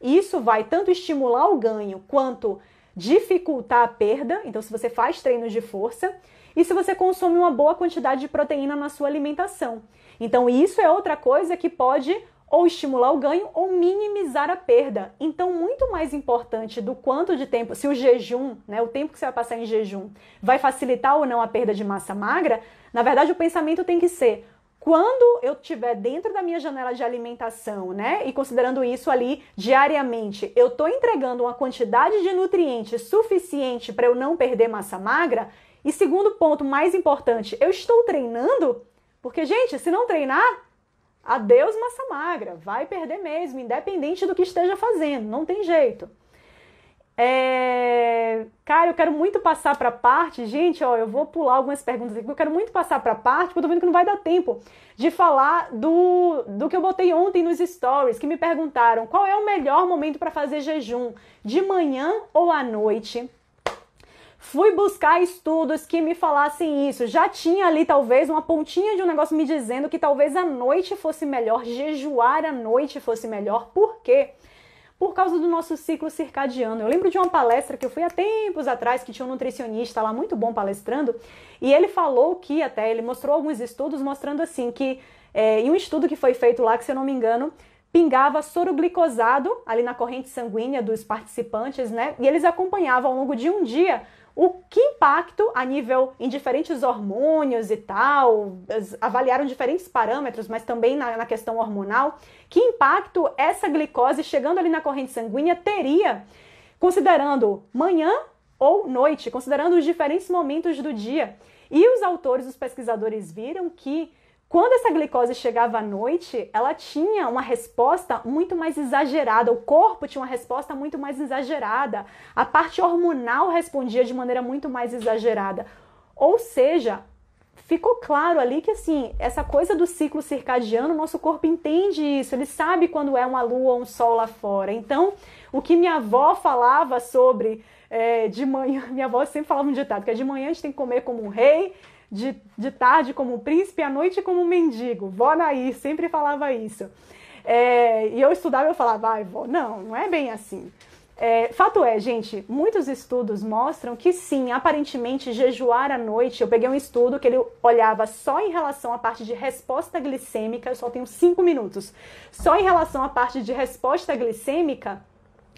isso vai tanto estimular o ganho quanto dificultar a perda. Então, se você faz treinos de força, e se você consome uma boa quantidade de proteína na sua alimentação. Então, isso é outra coisa que pode ou estimular o ganho ou minimizar a perda. Então, muito mais importante do quanto de tempo, se o jejum, né, o tempo que você vai passar em jejum, vai facilitar ou não a perda de massa magra, na verdade o pensamento tem que ser quando eu estiver dentro da minha janela de alimentação, né? E considerando isso ali diariamente, eu estou entregando uma quantidade de nutrientes suficiente para eu não perder massa magra, e segundo ponto mais importante, eu estou treinando? Porque, gente, se não treinar, adeus massa magra, vai perder mesmo, independente do que esteja fazendo, não tem jeito. É... Cara, eu quero muito passar para a parte, gente, ó, eu vou pular algumas perguntas aqui, eu quero muito passar para a parte, porque eu tô vendo que não vai dar tempo de falar do, do que eu botei ontem nos stories, que me perguntaram qual é o melhor momento para fazer jejum, de manhã ou à noite. Fui buscar estudos que me falassem isso. Já tinha ali talvez uma pontinha de um negócio me dizendo que talvez a noite fosse melhor, jejuar à noite fosse melhor. Por quê? por causa do nosso ciclo circadiano. Eu lembro de uma palestra que eu fui há tempos atrás, que tinha um nutricionista lá muito bom palestrando, e ele falou que até ele mostrou alguns estudos mostrando assim que é, em um estudo que foi feito lá, que se eu não me engano, pingava soro glicosado ali na corrente sanguínea dos participantes, né? E eles acompanhavam ao longo de um dia o que impacto a nível em diferentes hormônios e tal, avaliaram diferentes parâmetros, mas também na, na questão hormonal, que impacto essa glicose chegando ali na corrente sanguínea teria, considerando manhã ou noite, considerando os diferentes momentos do dia. E os autores, os pesquisadores viram que quando essa glicose chegava à noite, ela tinha uma resposta muito mais exagerada, o corpo tinha uma resposta muito mais exagerada, a parte hormonal respondia de maneira muito mais exagerada. Ou seja, ficou claro ali que assim, essa coisa do ciclo circadiano, nosso corpo entende isso, ele sabe quando é uma lua ou um sol lá fora. Então, o que minha avó falava sobre é, de manhã, minha avó sempre falava um ditado, que é de manhã a gente tem que comer como um rei, de, de tarde como príncipe, à noite como mendigo. Vó Nair sempre falava isso. É, e eu estudava, eu falava, vai, vó, não, não é bem assim. É, fato é, gente, muitos estudos mostram que sim, aparentemente jejuar à noite. Eu peguei um estudo que ele olhava só em relação à parte de resposta glicêmica, eu só tenho cinco minutos. Só em relação à parte de resposta glicêmica,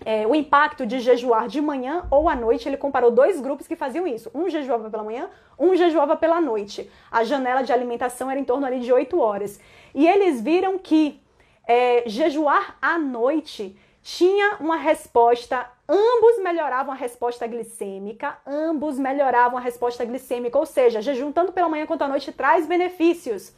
é, o impacto de jejuar de manhã ou à noite, ele comparou dois grupos que faziam isso. Um jejuava pela manhã, um jejuava pela noite. A janela de alimentação era em torno ali de 8 horas. E eles viram que é, jejuar à noite tinha uma resposta, ambos melhoravam a resposta glicêmica, ambos melhoravam a resposta glicêmica, ou seja, jejum tanto pela manhã quanto à noite traz benefícios.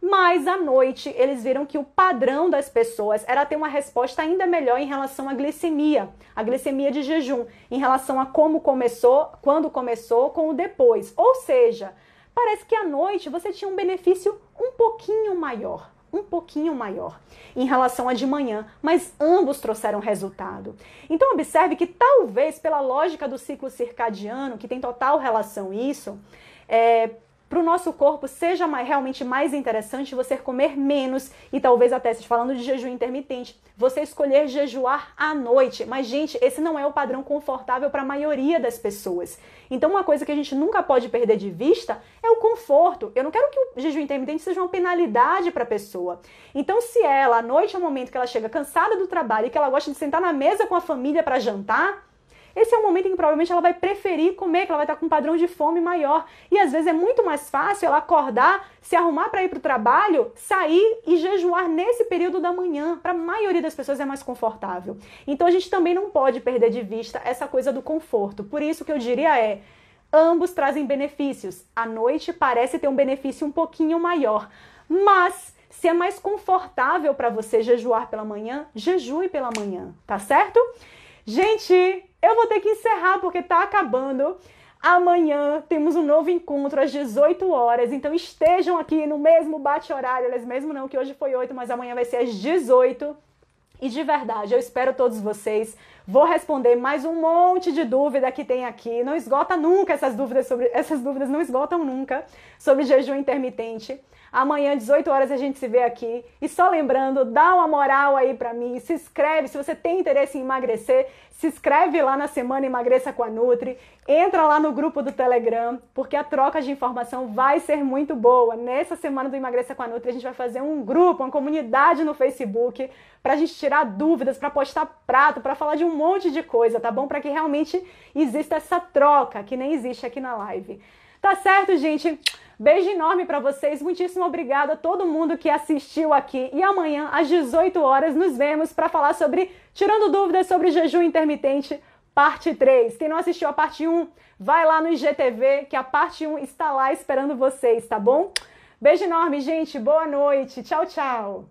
Mas à noite eles viram que o padrão das pessoas era ter uma resposta ainda melhor em relação à glicemia, a glicemia de jejum, em relação a como começou, quando começou, com o depois. Ou seja, parece que à noite você tinha um benefício um pouquinho maior, um pouquinho maior em relação à de manhã, mas ambos trouxeram resultado. Então observe que talvez pela lógica do ciclo circadiano, que tem total relação isso, é, para o nosso corpo seja mais, realmente mais interessante você comer menos e talvez até se falando de jejum intermitente, você escolher jejuar à noite. Mas gente, esse não é o padrão confortável para a maioria das pessoas. Então uma coisa que a gente nunca pode perder de vista é o conforto. Eu não quero que o jejum intermitente seja uma penalidade para a pessoa. Então se ela à noite é o momento que ela chega cansada do trabalho e que ela gosta de sentar na mesa com a família para jantar, esse é um momento em que provavelmente ela vai preferir comer, que ela vai estar com um padrão de fome maior. E às vezes é muito mais fácil ela acordar, se arrumar para ir para o trabalho, sair e jejuar nesse período da manhã. Para a maioria das pessoas é mais confortável. Então a gente também não pode perder de vista essa coisa do conforto. Por isso que eu diria é ambos trazem benefícios. A noite parece ter um benefício um pouquinho maior, mas se é mais confortável para você jejuar pela manhã, jejue pela manhã, tá certo? Gente, eu vou ter que encerrar porque tá acabando. Amanhã temos um novo encontro às 18 horas, então estejam aqui no mesmo bate-horário, aliás, mesmo não, que hoje foi 8, mas amanhã vai ser às 18. E de verdade, eu espero todos vocês. Vou responder mais um monte de dúvida que tem aqui. Não esgota nunca essas dúvidas sobre essas dúvidas não esgotam nunca sobre jejum intermitente. Amanhã, 18 horas, a gente se vê aqui. E só lembrando, dá uma moral aí pra mim. Se inscreve, se você tem interesse em emagrecer, se inscreve lá na Semana Emagreça com a Nutri. Entra lá no grupo do Telegram, porque a troca de informação vai ser muito boa. Nessa semana do Emagreça com a Nutri, a gente vai fazer um grupo, uma comunidade no Facebook, pra gente tirar dúvidas, pra postar prato, pra falar de um monte de coisa, tá bom? Para que realmente exista essa troca que nem existe aqui na live. Tá certo, gente? Beijo enorme para vocês. Muitíssimo obrigada a todo mundo que assistiu aqui. E amanhã às 18 horas nos vemos para falar sobre tirando dúvidas sobre jejum intermitente, parte 3. Quem não assistiu a parte 1, vai lá no IGTV que a parte 1 está lá esperando vocês, tá bom? Beijo enorme, gente. Boa noite. Tchau, tchau.